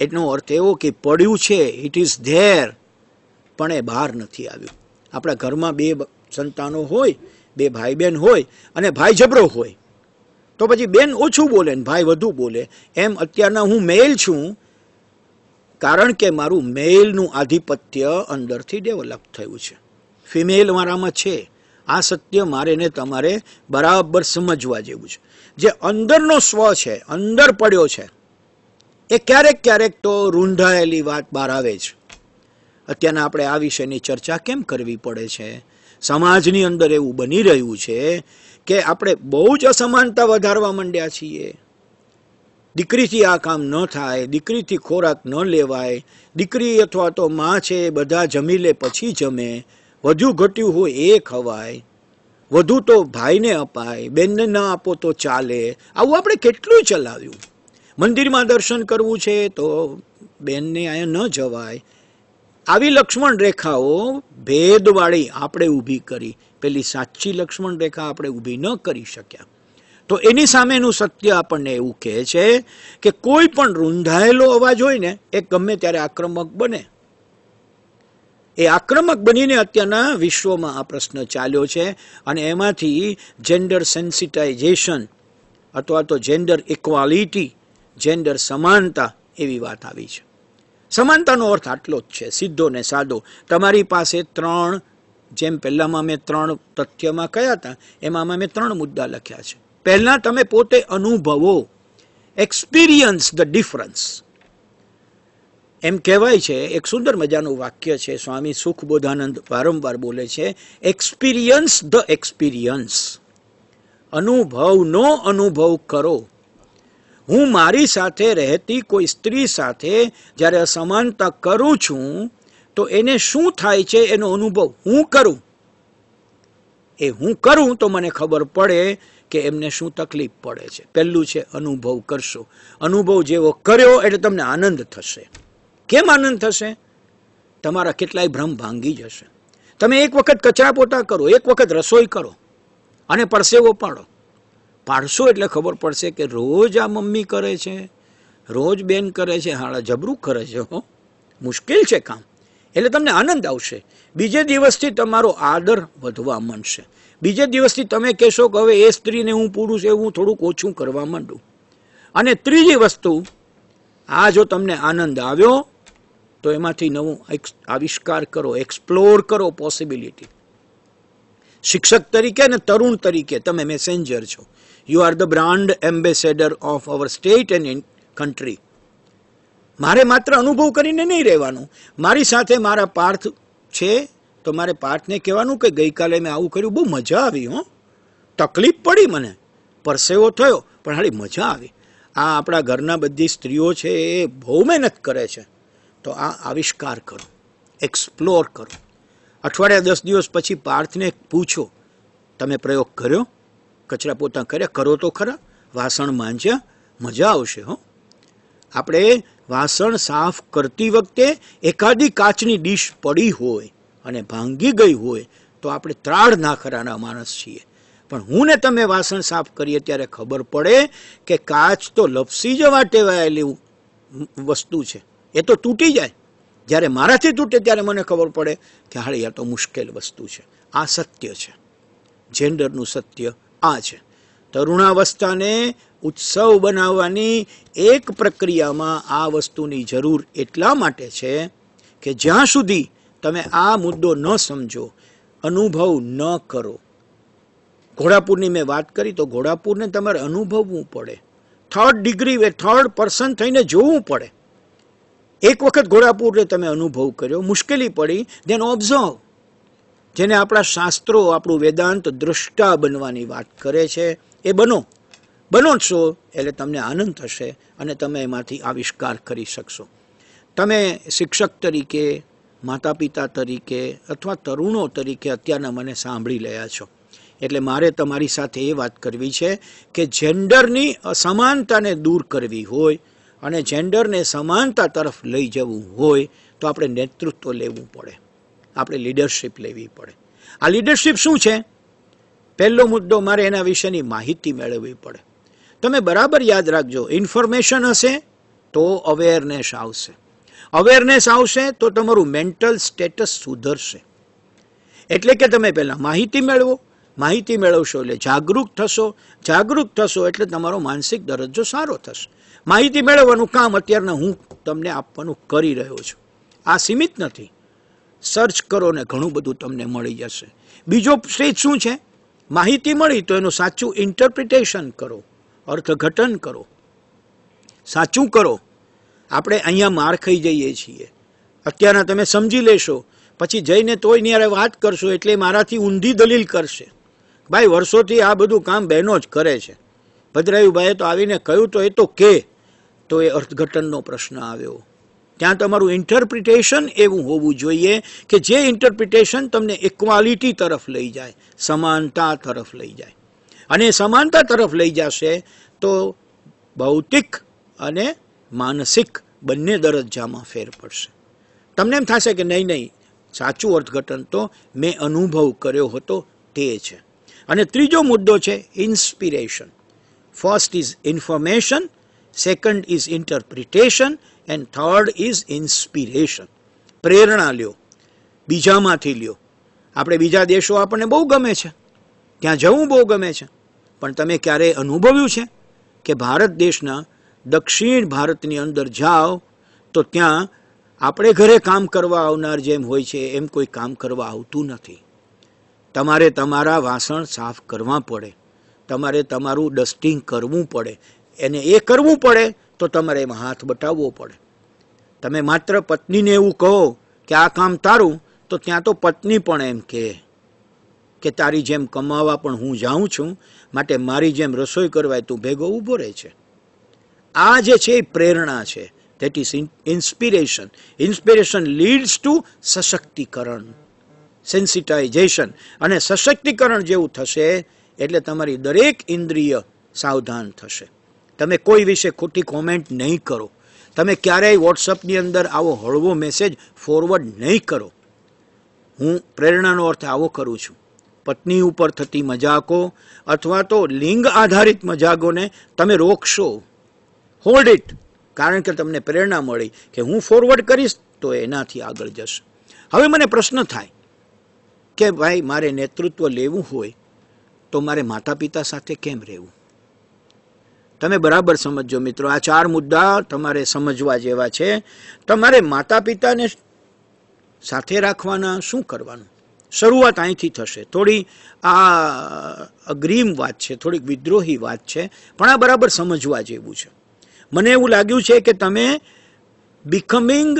એનો અર્થ એવો કે પડ્યું છે ઇટ ઇઝ ધેર પણ એ બહાર નથી આવ્યું આપણા ઘરમાં બે સંતાનો હોય બે ભાઈ બહેન હોય અને ભાઈ જબરો હોય તો પછી બેન ઓછું બોલે ને ભાઈ વધુ બોલે એમ અત્યારના હું મેલ છું કારણ કે મારું મેલનું આધિપત્ય અંદરથી ડેવલપ થયું છે ફિમેલ મારામાં છે આ સત્ય મારે ને તમારે બરાબર સમજવા જેવું છે જે અંદરનો સ્વ છે અંદર પડ્યો છે એ ક્યારેક ક્યારેક તો રૂંધાયેલી વાત બહાર આવે છે અત્યારના આપણે આ વિષયની ચર્ચા કેમ કરવી પડે છે સમાજની અંદર એવું બની રહ્યું છે કે આપણે બહુ જ અસમાનતા વધારવા માંડ્યા છીએ દીકરીથી આ કામ ન થાય દીકરીથી ખોરાક ન લેવાય દીકરી અથવા તો માં છે બધા જમી લે પછી જમે વધુ ઘટ્યું હોય એ ખવાય વધુ તો ભાઈને અપાય બેનને ન આપો તો ચાલે આવું આપણે કેટલું ચલાવ્યું મંદિરમાં દર્શન કરવું છે તો બેનને અહીંયા ન જવાય આવી લક્ષ્મણ રેખાઓ ભેદવાળી આપણે ઊભી કરી પેલી સાચી લક્ષ્મણ રેખા આપણે ઊભી ન કરી શક્યા તો એની સામેનું સત્ય આપણને એવું કહે છે કે કોઈ પણ રૂંધાયેલો અવાજ હોય ને એ ગમે ત્યારે આક્રમક બને એ આક્રમક બનીને અત્યારના વિશ્વમાં આ પ્રશ્ન ચાલ્યો છે અને એમાંથી જેન્ડર સેન્સિટાઇઝેશન અથવા તો જેન્ડર ઇક્વાલિટી જેન્ડર સમાનતા એવી વાત આવી છે સમાનતાનો અર્થ આટલો જ છે સીધો ને સાદો તમારી પાસે ત્રણ જેમ પહેલાંમાં મેં ત્રણ તથ્યમાં કયા હતા એમાં મેં ત્રણ મુદ્દા લખ્યા છે પહેલાં તમે પોતે અનુભવો એક્સપિરિયન્સ ધ ડિફરન્સ એમ કહેવાય છે એક સુંદર મજાનું વાક્ય છે સ્વામી સુખબોધાનંદ વારંવાર બોલે છે એક્સપિરિયન્સ ધ એક્સપિરિયન્સ અનુભવનો અનુભવ કરો હું મારી સાથે રહેતી કોઈ સ્ત્રી સાથે જ્યારે અસમાનતા કરું છું તો એને શું થાય છે એનો અનુભવ હું કરું એ હું કરું તો મને ખબર પડે કે એમને શું તકલીફ પડે છે પહેલું છે અનુભવ કરશો અનુભવ જેવો કર્યો એટલે તમને આનંદ થશે કેમ આનંદ થશે તમારા કેટલાય ભ્રમ ભાંગી જશે તમે એક વખત કચરા પોતા કરો એક વખત રસોઈ કરો અને પરસેવો પાડો પાડશો એટલે ખબર પડશે કે રોજ આ મમ્મી કરે છે રોજ બેન કરે છે હાડા જબરું કરે છે હો મુશ્કેલ છે કામ એટલે તમને આનંદ આવશે બીજે દિવસથી તમારો આદર વધવા માંડશે બીજે દિવસથી તમે કહેશો કે હવે એ સ્ત્રીને હું પુરુષ હું થોડુંક ઓછું કરવા માંડું અને ત્રીજી વસ્તુ આ જો તમને આનંદ આવ્યો તો એમાંથી નવું આવિષ્કાર કરો એક્સપ્લોર કરો પોસિબિલિટી શિક્ષક તરીકે અને તરુણ તરીકે તમે મેસેન્જર છો you are the brand ambassador of our state and country મારે માત્ર અનુભવ કરીને નહીં રહેવાનું મારી સાથે મારા પાર્થ છે તો મારે પાર્થને કહેવાનું કે ગઈકાલે મેં આવું કર્યું બહુ મજા આવી હો તકલીફ પડી મને પરસેવો થયો પણ હાડી મજા આવી આ આપણા ઘરના બધી સ્ત્રીઓ છે એ બહુ મહેનત કરે છે તો આ આવિષ્કાર કરો એક્સપ્લોર કરો અઠવાડિયા દસ દિવસ પછી પાર્થને પૂછો તમે પ્રયોગ કર્યો કચરા પોતા કર્યા કરો તો ખરા વાસણ માંજ્યા મજા આવશે હો આપણે વાસણ સાફ કરતી વખતે એકાદી કાચની ડીશ પડી હોય અને ભાંગી ગઈ હોય તો આપણે ત્રાળ નાખરાના માણસ છીએ પણ હું ને તમે વાસણ સાફ કરીએ ત્યારે ખબર પડે કે કાચ તો લપસી જવા ટેવાયેલી વસ્તુ છે એ તો તૂટી જાય જ્યારે મારાથી તૂટે ત્યારે મને ખબર પડે કે હાળી આ તો મુશ્કેલ વસ્તુ છે આ સત્ય છે જેન્ડરનું સત્ય આ છે તરુણાવસ્થાને ઉત્સવ બનાવવાની એક પ્રક્રિયામાં આ વસ્તુની જરૂર એટલા માટે છે કે જ્યાં સુધી તમે આ મુદ્દો ન સમજો અનુભવ ન કરો ઘોડાપુરની મેં વાત કરી તો ઘોડાપુરને તમારે અનુભવવું પડે થર્ડ ડિગ્રી થર્ડ પર્સન થઈને જોવું પડે એક વખત ઘોડાપુરને તમે અનુભવ કર્યો મુશ્કેલી પડી દેન ઓબ્ઝર્વ જેને આપણા શાસ્ત્રો આપણું વેદાંત દ્રષ્ટા બનવાની વાત કરે છે એ બનો બનો છો એટલે તમને આનંદ થશે અને તમે એમાંથી આવિષ્કાર કરી શકશો તમે શિક્ષક તરીકે માતા પિતા તરીકે અથવા તરુણો તરીકે અત્યારના મને સાંભળી રહ્યા છો એટલે મારે તમારી સાથે એ વાત કરવી છે કે જેન્ડરની અસમાનતાને દૂર કરવી હોય અને જેન્ડરને સમાનતા તરફ લઈ જવું હોય તો આપણે નેતૃત્વ લેવું પડે આપણે લીડરશીપ લેવી પડે આ લીડરશીપ શું છે પહેલો મુદ્દો મારે એના વિશેની માહિતી મેળવવી પડે તમે બરાબર યાદ રાખજો ઇન્ફોર્મેશન હશે તો અવેરનેસ આવશે અવેરનેસ આવશે તો તમારું મેન્ટલ સ્ટેટસ સુધરશે એટલે કે તમે પહેલાં માહિતી મેળવો માહિતી મેળવશો એટલે જાગૃત થશો જાગૃત થશો એટલે તમારો માનસિક દરજ્જો સારો થશે માહિતી મેળવવાનું કામ અત્યારના હું તમને આપવાનું કરી રહ્યો છું આ સીમિત નથી સર્ચ કરો ને ઘણું બધું તમને મળી જશે બીજો સ્ટેજ શું છે માહિતી મળી તો એનું સાચું ઇન્ટરપ્રિટેશન કરો અર્થઘટન કરો સાચું કરો આપણે અહીંયા માર ખાઈ જઈએ છીએ અત્યારના તમે સમજી લેશો પછી જઈને તોય ત્યારે વાત કરશો એટલે મારાથી ઊંધી દલીલ કરશે ભાઈ વર્ષોથી આ બધું કામ બહેનો જ કરે છે ભદ્રાયુભાઈએ તો આવીને કહ્યું તો એ તો કે તો એ અર્થઘટનનો પ્રશ્ન આવ્યો ત્યાં તમારું ઇન્ટરપ્રિટેશન એવું હોવું જોઈએ કે જે ઇન્ટરપ્રિટેશન તમને ઇક્વાલિટી તરફ લઈ જાય સમાનતા તરફ લઈ જાય અને સમાનતા તરફ લઈ જશે તો ભૌતિક અને માનસિક બંને દરજ્જામાં ફેર પડશે તમને એમ થશે કે નહીં નહીં સાચું અર્થઘટન તો મેં અનુભવ કર્યો હતો તે છે અને ત્રીજો મુદ્દો છે inspiration first is information second is interpretation and third is inspiration પ્રેરણા લ્યો બીજામાંથી લ્યો આપણે બીજા દેશો આપણને બહુ ગમે છે ત્યાં જવું બહુ ગમે છે પણ તમે ક્યારેય અનુભવ્યું છે કે ભારત દેશના દક્ષિણ ભારતની અંદર જાઓ તો ત્યાં આપણે ઘરે કામ કરવા આવનાર જેમ હોય છે એમ કોઈ કામ કરવા આવતું નથી તમારે તમારા વાસણ સાફ કરવા પડે તમારે તમારું ડસ્ટિંગ કરવું પડે એને એ કરવું પડે તો તમારે એમાં હાથ બટાવવો પડે તમે માત્ર પત્નીને એવું કહો કે આ કામ તારું તો ત્યાં તો પત્ની પણ એમ કહે કે તારી જેમ કમાવા પણ હું જાઉં છું માટે મારી જેમ રસોઈ કરવાય તું ભેગો ઊભો રહે છે આ જે છે એ પ્રેરણા છે that is inspiration inspiration leads to સશક્તિકરણ સેન્સિટાઇઝેશન અને સશક્તિકરણ જેવું થશે એટલે તમારી દરેક ઇન્દ્રિય સાવધાન થશે તમે કોઈ વિશે ખોટી કોમેન્ટ નહીં કરો તમે ક્યારેય વોટ્સઅપની અંદર આવો હળવો મેસેજ ફોરવર્ડ નહીં કરો હું પ્રેરણાનો અર્થ આવો કરું છું પત્ની ઉપર થતી મજાકો અથવા તો લિંગ આધારિત મજાકોને તમે રોકશો હોલ્ડ ઇટ કારણ કે તમને પ્રેરણા મળી કે હું ફોરવર્ડ કરીશ તો એનાથી આગળ જશ હવે મને પ્રશ્ન થાય કે ભાઈ મારે નેતૃત્વ લેવું હોય તો મારે માતા પિતા સાથે કેમ રહેવું તમે બરાબર સમજો મિત્રો આ ચાર મુદ્દા તમારે સમજવા જેવા છે તમારે માતા પિતાને સાથે રાખવાના શું કરવાનું શરૂઆત અહીંથી થશે થોડી આ અગ્રીમ વાત છે થોડીક વિદ્રોહી વાત છે પણ આ બરાબર સમજવા જેવું છે મને એવું લાગ્યું છે કે તમે બિકમિંગ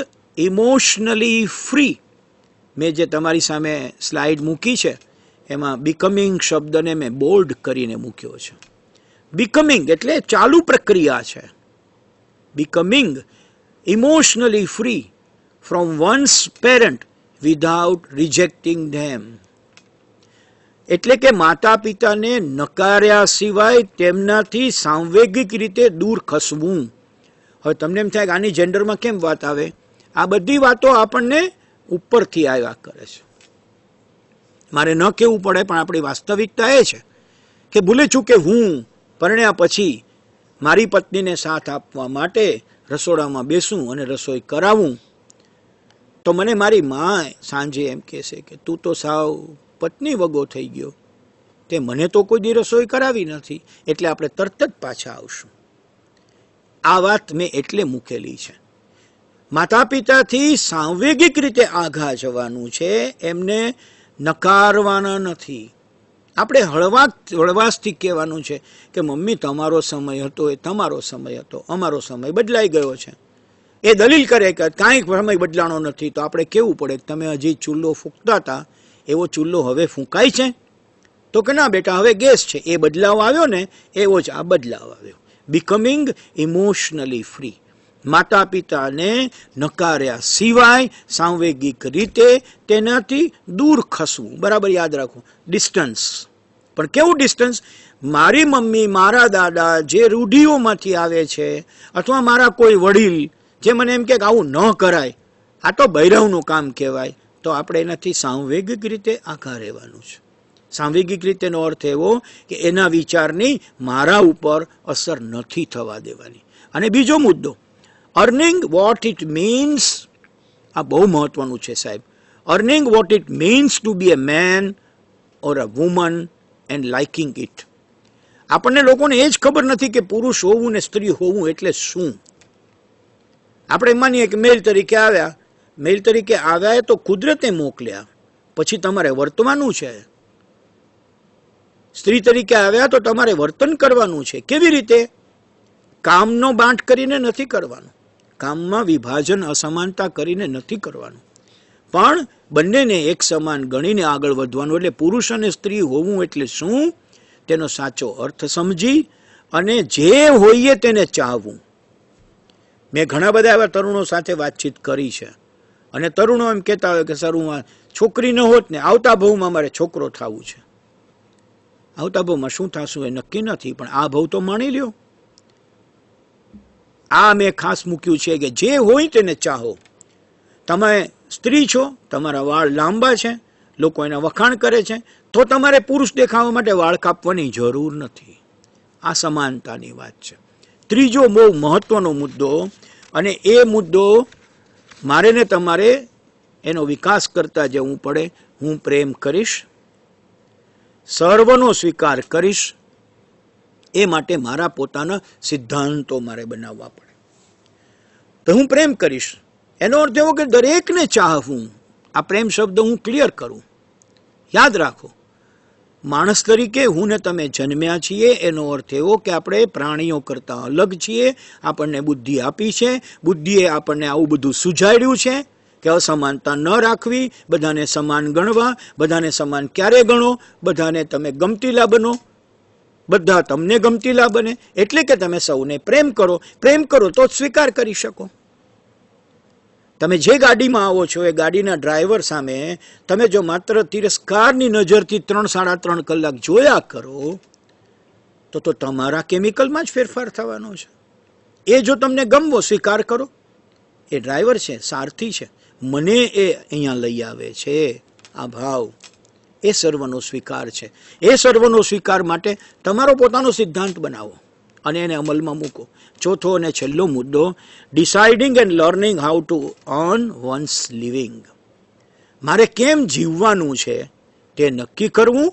ઇમોશનલી ફ્રી મેં જે તમારી સામે સ્લાઇડ મૂકી છે એમાં બિકમિંગ શબ્દને મેં બોલ્ડ કરીને મૂક્યો છે બિકમિંગ એટલે ચાલુ પ્રક્રિયા છે becoming emotionally free from one's parent without rejecting them એટલે કે માતા પિતાને નકાર્યા સિવાય તેમનાથી સાંવેગિક રીતે દૂર ખસવું હવે તમને એમ થાય કે આની જેન્ડરમાં કેમ વાત આવે આ બધી વાતો આપણને ઉપરથી આવ્યા કરે છે મારે ન કહેવું પડે પણ આપણી વાસ્તવિકતા એ છે કે ભૂલે છું કે હું પરણ્યા પછી મારી પત્નીને સાથ આપવા માટે રસોડામાં બેસું અને રસોઈ કરાવું તો મને મારી મા સાંજે એમ કહેશે કે તું તો સાવ પત્ની વગો થઈ ગયો તે મને તો કોઈ દી રસોઈ કરાવી નથી એટલે આપણે તરત જ પાછા આવશું આ વાત મેં એટલે મૂકેલી છે માતા પિતાથી સાંવેગિક રીતે આઘા જવાનું છે એમને નકારવાના નથી આપણે હળવા હળવાશથી કહેવાનું છે કે મમ્મી તમારો સમય હતો એ તમારો સમય હતો અમારો સમય બદલાઈ ગયો છે એ દલીલ કરે કે કાંઈ સમય બદલાણો નથી તો આપણે કેવું પડે તમે હજી ચૂલ્લો ફૂંકતા હતા એવો ચૂલો હવે ફૂંકાય છે તો કે ના બેટા હવે ગેસ છે એ બદલાવ આવ્યો ને એવો જ આ બદલાવ આવ્યો બિકમિંગ ઇમોશનલી ફ્રી માતા પિતાને નકાર્યા સિવાય સાંવેગિક રીતે તેનાથી દૂર ખસવું બરાબર યાદ રાખવું ડિસ્ટન્સ પણ કેવું ડિસ્ટન્સ મારી મમ્મી મારા દાદા જે રૂઢિઓમાંથી આવે છે અથવા મારા કોઈ વડીલ જે મને એમ કે આવું ન કરાય આ તો ભૈરવનું કામ કહેવાય તો આપણે એનાથી સાંવેગિક રીતે આખા રહેવાનું છે સાંવેગિક રીતેનો અર્થ એવો કે એના વિચારની મારા ઉપર અસર નથી થવા દેવાની અને બીજો મુદ્દો અર્નિંગ વોટ ઇટ મીન્સ આ બહુ મહત્વનું છે સાહેબ learning what it means to be a man or a woman and liking it આપણને લોકોને એ જ ખબર નથી કે પુરુષ હોવું ને સ્ત્રી હોવું એટલે શું આપણે માનીએ કે મેલ તરીકે આવ્યા મેલ તરીકે આવ્યા તો કુદરતે મોકલ્યા પછી તમારે વર્તવાનું છે સ્ત્રી તરીકે આવ્યા તો તમારે વર્તન કરવાનું છે કેવી રીતે કામનો બાંટ કરીને નથી કરવાનું કામમાં વિભાજન અસમાનતા કરીને નથી કરવાનું પણ બંનેને એક સમાન ગણીને આગળ વધવાનું એટલે પુરુષ અને સ્ત્રી હોવું એટલે શું તેનો સાચો અર્થ સમજી અને જે હોઈએ તેને ચાહવું મેં ઘણા બધા એવા તરુણો સાથે વાતચીત કરી છે અને તરુણો એમ કહેતા હોય કે સર હું છોકરી ન હોત ને આવતા ભવમાં મારે છોકરો થવું છે આવતા ભવમાં શું થશું એ નક્કી નથી પણ આ ભવ તો માણી લ્યો આ મેં ખાસ મૂક્યું છે કે જે હોય તેને ચાહો તમે સ્ત્રી છો તમારા વાળ લાંબા છે લોકો એના વખાણ કરે છે તો તમારે પુરુષ દેખાવા માટે વાળ કાપવાની જરૂર નથી આ સમાનતાની વાત છે ત્રીજો બહુ મહત્વનો મુદ્દો અને એ મુદ્દો મારે ને તમારે એનો વિકાસ કરતા જવું પડે હું પ્રેમ કરીશ સર્વનો સ્વીકાર કરીશ એ માટે મારા પોતાના સિદ્ધાંતો મારે બનાવવા પડે તો હું પ્રેમ કરીશ એનો અર્થ એવો કે દરેકને ચાહવું આ પ્રેમ શબ્દ હું ક્લિયર કરું યાદ રાખો માણસ તરીકે હું ને તમે જન્મ્યા છીએ એનો અર્થ એવો કે આપણે પ્રાણીઓ કરતાં અલગ છીએ આપણને બુદ્ધિ આપી છે બુદ્ધિએ આપણને આવું બધું સુજાડ્યું છે કે અસમાનતા ન રાખવી બધાને સમાન ગણવા બધાને સમાન ક્યારે ગણો બધાને તમે ગમતીલા બનો બધા તમને ગમતીલા બને એટલે કે તમે સૌને પ્રેમ કરો પ્રેમ કરો તો સ્વીકાર કરી શકો તમે જે ગાડીમાં આવો છો એ ગાડીના ડ્રાઈવર સામે તમે જો માત્ર તિરસ્કારની નજરથી ત્રણ સાડા ત્રણ કલાક જોયા કરો તો તો તમારા કેમિકલમાં જ ફેરફાર થવાનો છે એ જો તમને ગમવો સ્વીકાર કરો એ ડ્રાઈવર છે સારથી છે મને એ અહીંયા લઈ આવે છે આ ભાવ એ સર્વનો સ્વીકાર છે એ સર્વનો સ્વીકાર માટે તમારો પોતાનો સિદ્ધાંત બનાવો અને એને અમલમાં મૂકો ચોથો અને છેલ્લો મુદ્દો deciding and learning how to earn one's living મારે કેમ જીવવાનું છે તે નક્કી કરવું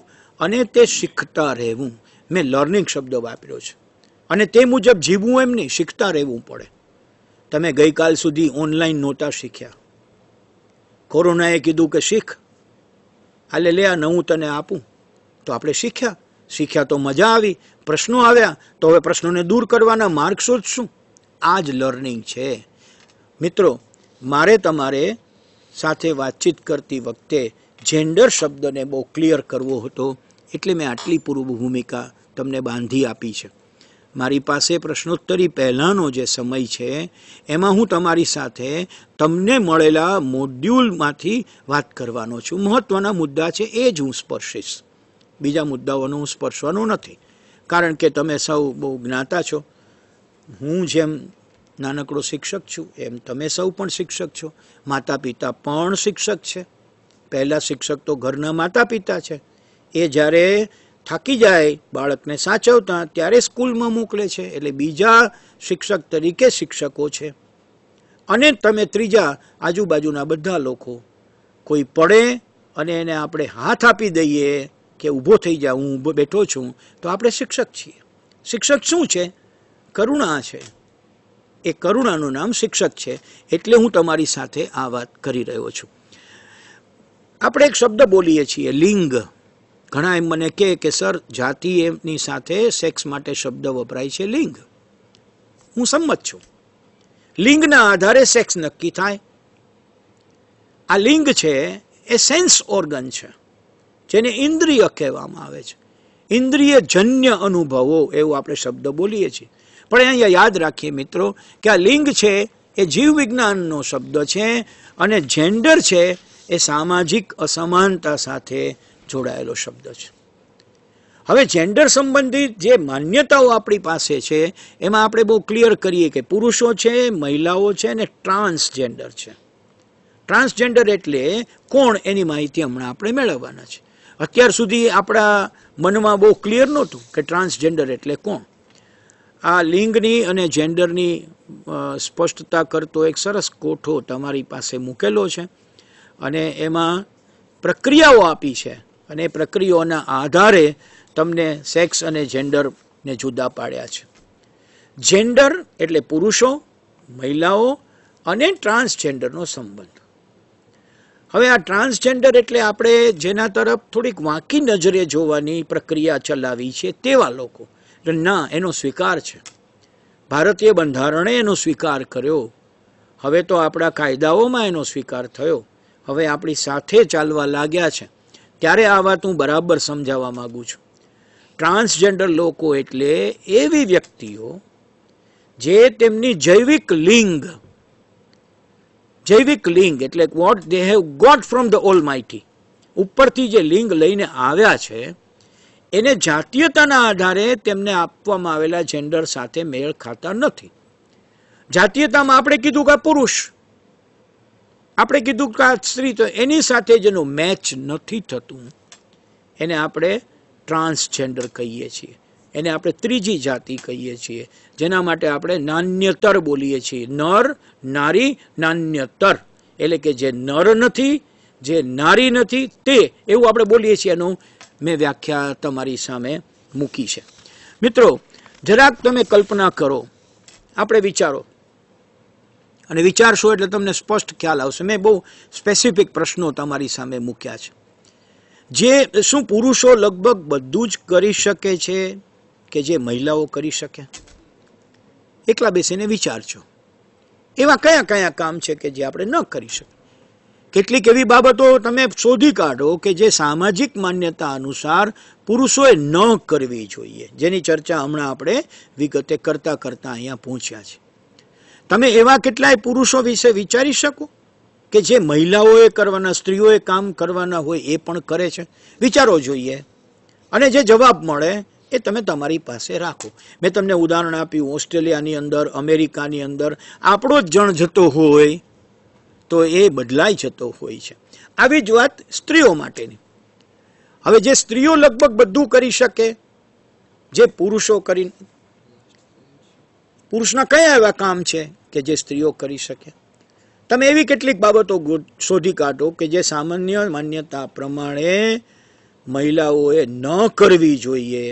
અને તે શીખતા રહેવું મેં લર્નિંગ શબ્દ વાપર્યો છે અને તે મુજબ જીવવું એમ નહીં શીખતા રહેવું પડે તમે ગઈકાલ સુધી ઓનલાઈન નહોતા શીખ્યા કોરોનાએ કીધું કે શીખ આલે લે આ હું તને આપું તો આપણે શીખ્યા શીખ્યા તો મજા આવી પ્રશ્નો આવ્યા તો હવે પ્રશ્નોને દૂર કરવાના માર્ગ શોધશું આ જ લર્નિંગ છે મિત્રો મારે તમારે સાથે વાતચીત કરતી વખતે જેન્ડર શબ્દને બહુ ક્લિયર કરવો હતો એટલે મેં આટલી પૂર્વ ભૂમિકા તમને બાંધી આપી છે મારી પાસે પ્રશ્નોત્તરી પહેલાંનો જે સમય છે એમાં હું તમારી સાથે તમને મળેલા મોડ્યુલમાંથી વાત કરવાનો છું મહત્ત્વના મુદ્દા છે એ જ હું સ્પર્શીશ બીજા મુદ્દાઓનો હું સ્પર્શવાનો નથી કારણ કે તમે સૌ બહુ જ્ઞાતા છો હું જેમ નાનકડો શિક્ષક છું એમ તમે સૌ પણ શિક્ષક છો માતા પિતા પણ શિક્ષક છે પહેલાં શિક્ષક તો ઘરના માતા પિતા છે એ જ્યારે થાકી જાય બાળકને સાચવતા ત્યારે સ્કૂલમાં મોકલે છે એટલે બીજા શિક્ષક તરીકે શિક્ષકો છે અને તમે ત્રીજા આજુબાજુના બધા લોકો કોઈ પડે અને એને આપણે હાથ આપી દઈએ કે ઊભો થઈ જા હું ઊભો બેઠો છું તો આપણે શિક્ષક છીએ શિક્ષક શું છે કરુણા છે એ કરુણાનું નામ શિક્ષક છે એટલે હું તમારી સાથે આ વાત કરી રહ્યો છું આપણે એક શબ્દ બોલીએ છીએ લિંગ ઘણા એમ મને કહે કે સર જાતિ એમની સાથે સેક્સ માટે શબ્દ વપરાય છે લિંગ હું સંમત છું લિંગના આધારે સેક્સ નક્કી થાય આ લિંગ છે એ સેન્સ ઓર્ગન છે જેને ઇન્દ્રિય કહેવામાં આવે છે ઇન્દ્રિય જન્ય અનુભવો એવું આપણે શબ્દ બોલીએ છીએ પણ અહીંયા યાદ રાખીએ મિત્રો કે આ લિંગ છે એ જીવ વિજ્ઞાનનો શબ્દ છે અને જેન્ડર છે એ સામાજિક અસમાનતા સાથે જોડાયેલો શબ્દ છે હવે જેન્ડર સંબંધિત જે માન્યતાઓ આપણી પાસે છે એમાં આપણે બહુ ક્લિયર કરીએ કે પુરુષો છે મહિલાઓ છે અને ટ્રાન્સજેન્ડર છે ટ્રાન્સજેન્ડર એટલે કોણ એની માહિતી હમણાં આપણે મેળવવાના છે અત્યાર સુધી આપણા મનમાં બહુ ક્લિયર નહોતું કે ટ્રાન્સજેન્ડર એટલે કોણ આ લિંગની અને જેન્ડરની સ્પષ્ટતા કરતો એક સરસ કોઠો તમારી પાસે મૂકેલો છે અને એમાં પ્રક્રિયાઓ આપી છે અને પ્રક્રિયાઓના આધારે તમને સેક્સ અને જેન્ડરને જુદા પાડ્યા છે જેન્ડર એટલે પુરુષો મહિલાઓ અને ટ્રાન્સજેન્ડરનો સંબંધ હવે આ ટ્રાન્સજેન્ડર એટલે આપણે જેના તરફ થોડીક વાંકી નજરે જોવાની પ્રક્રિયા ચલાવી છે તેવા લોકો ના એનો સ્વીકાર છે ભારતીય બંધારણે એનો સ્વીકાર કર્યો હવે તો આપણા કાયદાઓમાં એનો સ્વીકાર થયો હવે આપણી સાથે ચાલવા લાગ્યા છે ત્યારે આ વાત હું બરાબર સમજાવવા માગું છું ટ્રાન્સજેન્ડર લોકો એટલે એવી વ્યક્તિઓ જે તેમની જૈવિક લિંગ જૈવિક લિંગ એટલે what they have got from the almighty ઉપરથી જે લિંગ લઈને આવ્યા છે એને જાતીયતાના આધારે તેમને આપવામાં આવેલા જેન્ડર સાથે મેળ ખાતા નથી જાતીયતામાં આપણે કીધું કે પુરુષ આપણે કીધું કે આ સ્ત્રી તો એની સાથે જ એનું મેચ નથી થતું એને આપણે ટ્રાન્સજેન્ડર કહીએ છીએ એને આપણે ત્રીજી જાતિ કહીએ છીએ જેના માટે આપણે નાન્યતર બોલીએ છીએ નર નારી નાન્યતર એટલે કે જે નર નથી જે નારી નથી તે એવું આપણે બોલીએ છીએ એનું મેં વ્યાખ્યા તમારી સામે મૂકી છે મિત્રો જરાક તમે કલ્પના કરો આપણે વિચારો અને વિચારશો એટલે તમને સ્પષ્ટ ખ્યાલ આવશે મેં બહુ સ્પેસિફિક પ્રશ્નો તમારી સામે મૂક્યા છે જે શું પુરુષો લગભગ બધું જ કરી શકે છે કે જે મહિલાઓ કરી શકે એકલા બેસીને વિચારજો એવા કયા કયા કામ છે કે જે આપણે ન કરી શકીએ કેટલીક એવી બાબતો તમે શોધી કાઢો કે જે સામાજિક માન્યતા અનુસાર પુરુષોએ ન કરવી જોઈએ જેની ચર્ચા હમણાં આપણે વિગતે કરતાં કરતાં અહીંયા પહોંચ્યા છીએ તમે એવા કેટલાય પુરુષો વિશે વિચારી શકો કે જે મહિલાઓએ કરવાના સ્ત્રીઓએ કામ કરવાના હોય એ પણ કરે છે વિચારો જોઈએ અને જે જવાબ મળે એ તમે તમારી પાસે રાખો મેં તમને ઉદાહરણ આપ્યું ઓસ્ટ્રેલિયાની અંદર અમેરિકાની અંદર આપણો જ જણ જતો હોય તો એ બદલાઈ જતો હોય છે આવી જ વાત સ્ત્રીઓ માટેની હવે જે સ્ત્રીઓ લગભગ બધું કરી શકે જે પુરુષો કરી પુરુષના કયા એવા કામ છે કે જે સ્ત્રીઓ કરી શકે તમે એવી કેટલીક બાબતો શોધી કાઢો કે જે સામાન્ય માન્યતા પ્રમાણે મહિલાઓએ ન કરવી જોઈએ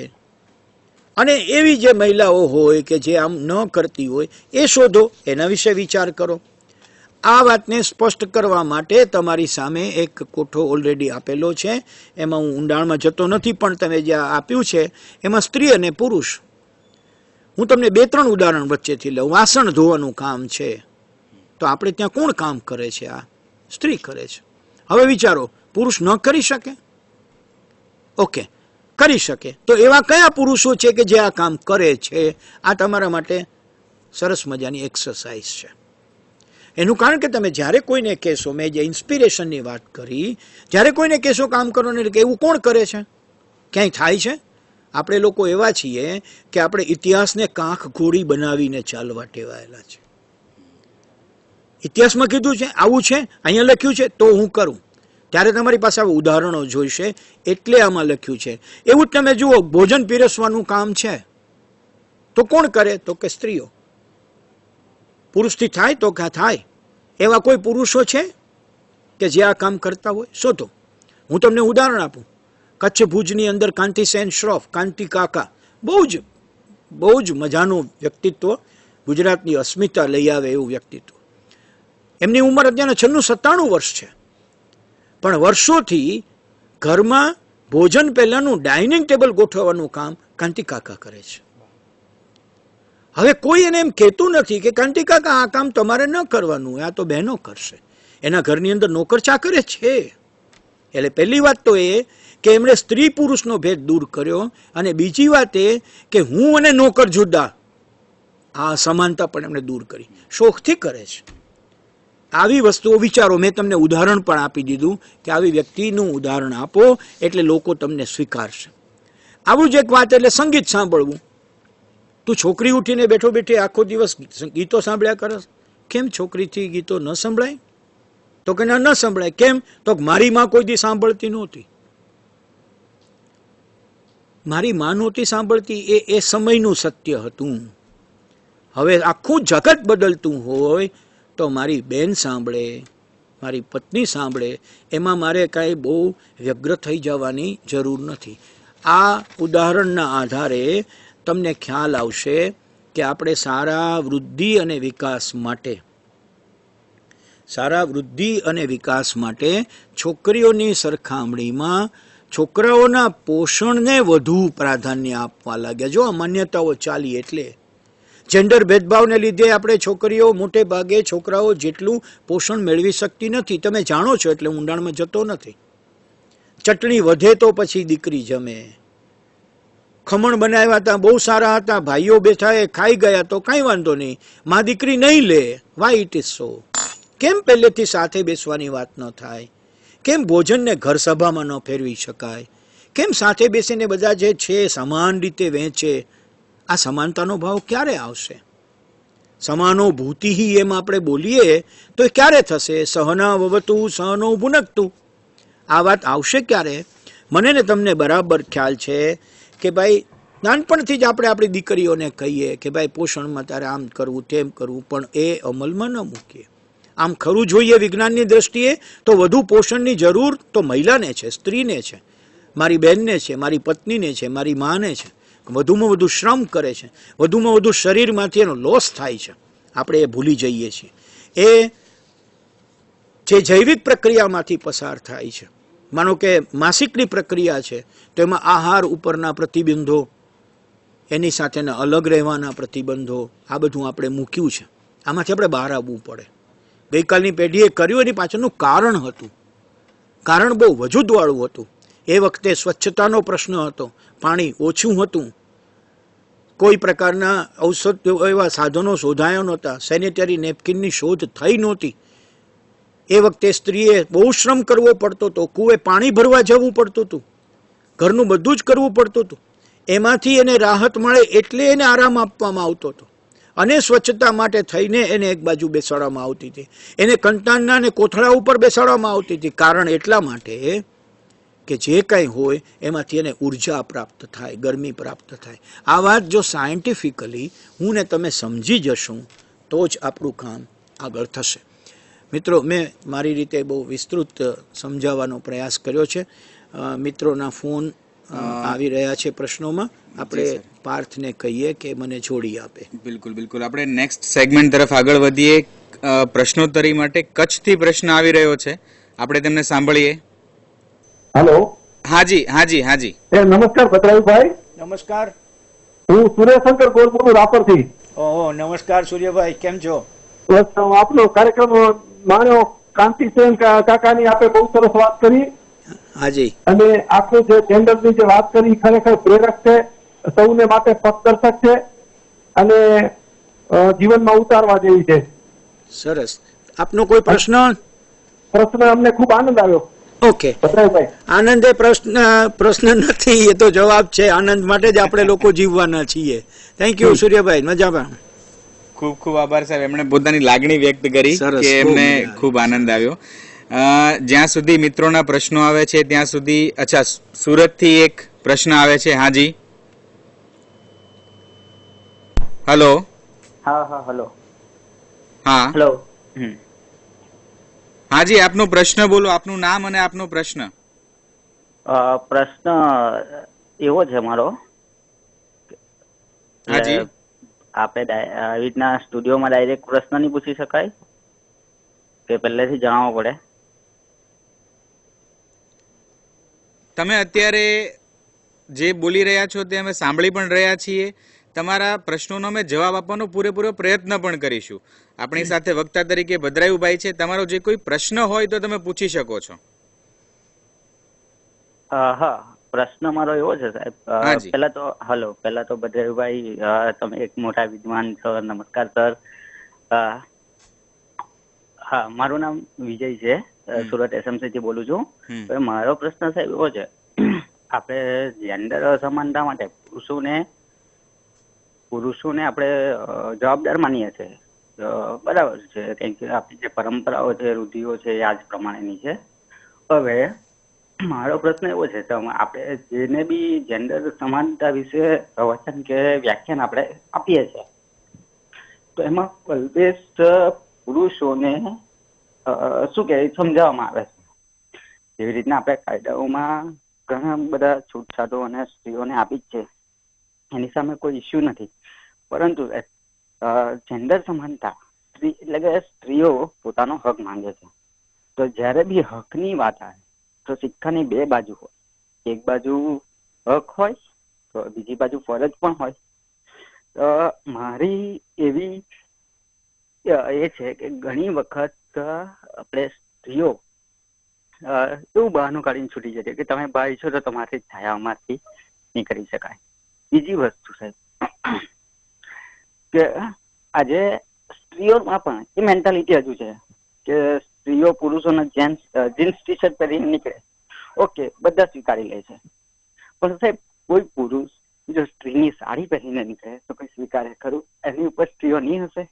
અને એવી જે મહિલાઓ હોય કે જે આમ ન કરતી હોય એ શોધો એના વિશે વિચાર કરો આ વાતને સ્પષ્ટ કરવા માટે તમારી સામે એક કોઠો ઓલરેડી આપેલો છે એમાં હું ઊંડાણમાં જતો નથી પણ તમે જે આપ્યું છે એમાં સ્ત્રી અને પુરુષ હું તમને બે ત્રણ ઉદાહરણ વચ્ચેથી લઉં વાસણ ધોવાનું કામ છે તો આપણે ત્યાં કોણ કામ કરે છે આ સ્ત્રી કરે છે હવે વિચારો પુરુષ ન કરી શકે ઓકે કરી શકે તો એવા કયા પુરુષો છે કે જે આ કામ કરે છે આ તમારા માટે સરસ મજાની એક્સરસાઇઝ છે એનું કારણ કે તમે જ્યારે કોઈને કહેશો મેં જે ઇન્સ્પિરેશનની વાત કરી જ્યારે કોઈને કહેશો કામ કરો ને એવું કોણ કરે છે ક્યાંય થાય છે આપણે લોકો એવા છીએ કે આપણે ઇતિહાસને કાંખ ઘોડી બનાવીને ચાલવા ટેવાયેલા છે ઇતિહાસમાં કીધું છે આવું છે અહીંયા લખ્યું છે તો હું કરું ત્યારે તમારી પાસે આવા ઉદાહરણો જોઈશે એટલે આમાં લખ્યું છે એવું જ તમે જુઓ ભોજન પીરસવાનું કામ છે તો કોણ કરે તો કે સ્ત્રીઓ પુરુષથી થાય તો ક્યાં થાય એવા કોઈ પુરુષો છે કે જે આ કામ કરતા હોય શોધો હું તમને ઉદાહરણ આપું કચ્છ ભુજની અંદર કાંતિસેન શ્રોફ કાંતિ કાકા બહુ જ બહુ જ મજાનું વ્યક્તિત્વ ગુજરાતની અસ્મિતા લઈ આવે એવું વ્યક્તિત્વ એમની ઉંમર અત્યારે છન્નું સત્તાણું વર્ષ છે પણ વર્ષોથી ઘરમાં ભોજન પહેલાંનું ડાઇનિંગ ટેબલ ગોઠવવાનું કામ કાંતિ કાકા કરે છે હવે કોઈ એને એમ કહેતું નથી કે કાંતિ કાકા આ કામ તમારે ન કરવાનું આ તો બહેનો કરશે એના ઘરની અંદર નોકર ચાકરે છે એટલે પહેલી વાત તો એ કે એમણે સ્ત્રી પુરુષનો ભેદ દૂર કર્યો અને બીજી વાત એ કે હું અને નોકર જુદા આ અસમાનતા પણ એમણે દૂર કરી શોખથી કરે છે આવી વસ્તુઓ વિચારો મેં તમને ઉદાહરણ પણ આપી દીધું કે આવી વ્યક્તિનું ઉદાહરણ આપો એટલે લોકો તમને સ્વીકારશે આવું જ એક વાત એટલે સંગીત સાંભળવું તું છોકરી ઉઠીને બેઠો બેઠે આખો દિવસ ગીતો સાંભળ્યા કરસ કેમ છોકરીથી ગીતો ન સંભળાય તો કે ના ન સંભળાય કેમ તો મારી માં કોઈ દી સાંભળતી નહોતી મારી માં નહોતી સાંભળતી એ એ સમયનું સત્ય હતું હવે આખું જગત બદલતું હોય તો મારી બેન સાંભળે મારી પત્ની સાંભળે એમાં મારે કાંઈ બહુ વ્યગ્ર થઈ જવાની જરૂર નથી આ ઉદાહરણના આધારે તમને ખ્યાલ આવશે કે આપણે સારા વૃદ્ધિ અને વિકાસ માટે સારા વૃદ્ધિ અને વિકાસ માટે છોકરીઓની સરખામણીમાં છોકરાઓના પોષણને વધુ પ્રાધાન્ય આપવા લાગ્યા જો અમાન્યતાઓ ચાલી એટલે જેન્ડર ભેદભાવને લીધે આપણે છોકરીઓ મોટે ભાગે છોકરાઓ જેટલું પોષણ મેળવી શકતી નથી તમે જાણો છો એટલે ઊંડાણમાં જતો નથી ચટણી વધે તો પછી દીકરી જમે ખમણ બનાવ્યા હતા બહુ સારા હતા ભાઈઓ બેઠા એ ખાઈ ગયા તો કાંઈ વાંધો નહીં મા દીકરી નહીં લે વાય ઇટ ઇઝ સો કેમ પહેલેથી સાથે બેસવાની વાત ન થાય કેમ ભોજનને ઘર સભામાં ન ફેરવી શકાય કેમ સાથે બેસીને બધા જે છે સમાન રીતે વહેંચે આ સમાનતાનો ભાવ ક્યારે આવશે સમાનુભૂતિ એમ આપણે બોલીએ તો એ ક્યારે થશે સહનાવતું સહનો ભુનકતું આ વાત આવશે ક્યારે મને ને તમને બરાબર ખ્યાલ છે કે ભાઈ નાનપણથી જ આપણે આપણી દીકરીઓને કહીએ કે ભાઈ પોષણમાં તારે આમ કરવું તેમ કરવું પણ એ અમલમાં ન મૂકીએ આમ ખરું જોઈએ વિજ્ઞાનની દ્રષ્ટિએ તો વધુ પોષણની જરૂર તો મહિલાને છે સ્ત્રીને છે મારી બહેનને છે મારી પત્નીને છે મારી માને છે વધુમાં વધુ શ્રમ કરે છે વધુમાં વધુ શરીરમાંથી એનો લોસ થાય છે આપણે એ ભૂલી જઈએ છીએ એ જે જૈવિક પ્રક્રિયામાંથી પસાર થાય છે માનો કે માસિકની પ્રક્રિયા છે તો એમાં આહાર ઉપરના પ્રતિબંધો એની સાથેના અલગ રહેવાના પ્રતિબંધો આ બધું આપણે મૂક્યું છે આમાંથી આપણે બહાર આવવું પડે ગઈકાલની પેઢીએ કર્યું એની પાછળનું કારણ હતું કારણ બહુ વજૂદવાળું હતું એ વખતે સ્વચ્છતાનો પ્રશ્ન હતો પાણી ઓછું હતું કોઈ પ્રકારના ઔષધ એવા સાધનો શોધાયા નહોતા સેનિટરી નેપકિનની શોધ થઈ નહોતી એ વખતે સ્ત્રીએ બહુ શ્રમ કરવો પડતો હતો કૂવે પાણી ભરવા જવું પડતું હતું ઘરનું બધું જ કરવું પડતું હતું એમાંથી એને રાહત મળે એટલે એને આરામ આપવામાં આવતો હતો અને સ્વચ્છતા માટે થઈને એને એક બાજુ બેસાડવામાં આવતી હતી એને કંટાળના અને કોથળા ઉપર બેસાડવામાં આવતી હતી કારણ એટલા માટે કે જે કાંઈ હોય એમાંથી એને ઉર્જા પ્રાપ્ત થાય ગરમી પ્રાપ્ત થાય આ વાત જો સાયન્ટિફિકલી હું ને તમે સમજી જશું તો જ આપણું કામ આગળ થશે મિત્રો મેં મારી રીતે બહુ વિસ્તૃત સમજાવવાનો પ્રયાસ કર્યો છે મિત્રોના ફોન આવી રહ્યા છે પ્રશ્નોમાં આપણે પાર્થને કહીએ કે મને છોડી આપે બિલકુલ બિલકુલ આપણે નેક્સ્ટ સેગમેન્ટ તરફ આગળ વધીએ પ્રશ્નોત્તરી માટે કચ્છથી પ્રશ્ન આવી રહ્યો છે આપણે તેમને સાંભળીએ હેલો હાજી હાજી હાજી નમસ્કાર ભદ્રાયુભાઈ નમસ્કાર હું સૂર્યશંકર ગોર બોલું રાપરથી ઓહો નમસ્કાર સૂર્યભાઈ કેમ છો આપનો કાર્યક્રમ માણ્યો કાંતિસેન કાકાની આપે બહુ સરસ વાત કરી હાજી અને આખું જે જેન્ડરની જે વાત કરી ખરેખર પ્રેરક છે સૌને માટે પથદર્શક છે અને જીવનમાં ઉતારવા જેવી છે સરસ આપનો કોઈ પ્રશ્ન પ્રશ્ન અમને ખૂબ આનંદ આવ્યો ઓકે આનંદ એ પ્રશ્ન પ્રશ્ન નથી એ તો જવાબ છે આનંદ માટે જ આપણે લોકો જીવવાના છીએ થેન્ક યુ સૂર્યભાઈ મજામાં ખૂબ ખૂબ આભાર સાહેબ એમણે પોતાની લાગણી વ્યક્ત કરી કે એમને ખૂબ આનંદ આવ્યો જ્યાં સુધી મિત્રોના પ્રશ્નો આવે છે ત્યાં સુધી અચ્છા સુરતથી એક પ્રશ્ન આવે છે હાજી હલો હા હા હલો હા હલો હાજી આપનો પ્રશ્ન બોલો આપનું નામ અને આપનો પ્રશ્ન પ્રશ્ન એવો છે મારો હાજી આપણે આવી રીતના સ્ટુડિયોમાં ડાયરેક્ટ પ્રશ્ન નહીં પૂછી શકાય કે પહેલેથી જણાવવો પડે તમે અત્યારે જે બોલી રહ્યા છો તે અમે સાંભળી પણ રહ્યા છીએ તમારા પ્રશ્નોનો અમે જવાબ આપવાનો પૂરેપૂરો પ્રયત્ન પણ કરીશું આપણી સાથે વક્તા તરીકે ભદ્રાયુભાઈ છે તમારો જે કોઈ પ્રશ્ન હોય તો તમે પૂછી શકો છો હા પ્રશ્ન મારો એવો છે સાહેબ પહેલા તો હલો પહેલા તો ભદ્રાયુભાઈ તમે એક મોટા વિદ્વાન છો નમસ્કાર સર હા મારું નામ વિજય છે સુરત એસએમસી થી બોલું છું મારો પ્રશ્ન સાહેબ એવો છે આપણે જેન્ડર અસમાનતા માટે પુરુષોને પુરુષોને આપણે જવાબદાર માનીએ છીએ બરાબર છે કેમ કે આપણી જે પરંપરાઓ છે રૂઢિઓ છે એ આજ પ્રમાણેની છે હવે મારો પ્રશ્ન એવો છે કે આપણે જેને બી જેન્ડર સમાનતા વિશે વચન કે વ્યાખ્યાન આપણે આપીએ છીએ તો એમાં કલ્પેશ પુરુષોને શું કે સમજાવવામાં આવે છે જેવી રીતના આપણે કાયદાઓમાં ઘણા બધા છૂટછાટો અને સ્ત્રીઓને આપી જ છે એની સામે કોઈ ઇસ્યુ નથી પરંતુ જેન્ડર સમાનતા સ્ત્રી એટલે કે સ્ત્રીઓ પોતાનો હક માંગે છે તો જ્યારે બી હકની વાત આવે તો સિક્કાની બે બાજુ હોય એક બાજુ હક હોય તો બીજી બાજુ ફરજ પણ હોય તો મારી એવી એ છે કે ઘણી વખત આપણે સ્ત્રીઓ એવું બહાનું કાઢીને છૂટી જતી કે તમે ભાઈ છો તો તમારી છાયામાંથી નીકળી શકાય બીજી વસ્તુ છે કે આજે સ્ત્રીઓમાં પણ એ મેન્ટાલિટી હજુ છે કે સ્ત્રીઓ પુરુષોના જેન્ટ્સ જીન્સ ટી શર્ટ પહેરીને નીકળે ઓકે બધા સ્વીકારી લે છે પણ સાહેબ કોઈ પુરુષ જો સ્ત્રીની સાડી પહેરીને નીકળે તો કોઈ સ્વીકારે ખરું એની ઉપર સ્ત્રીઓ નહીં હશે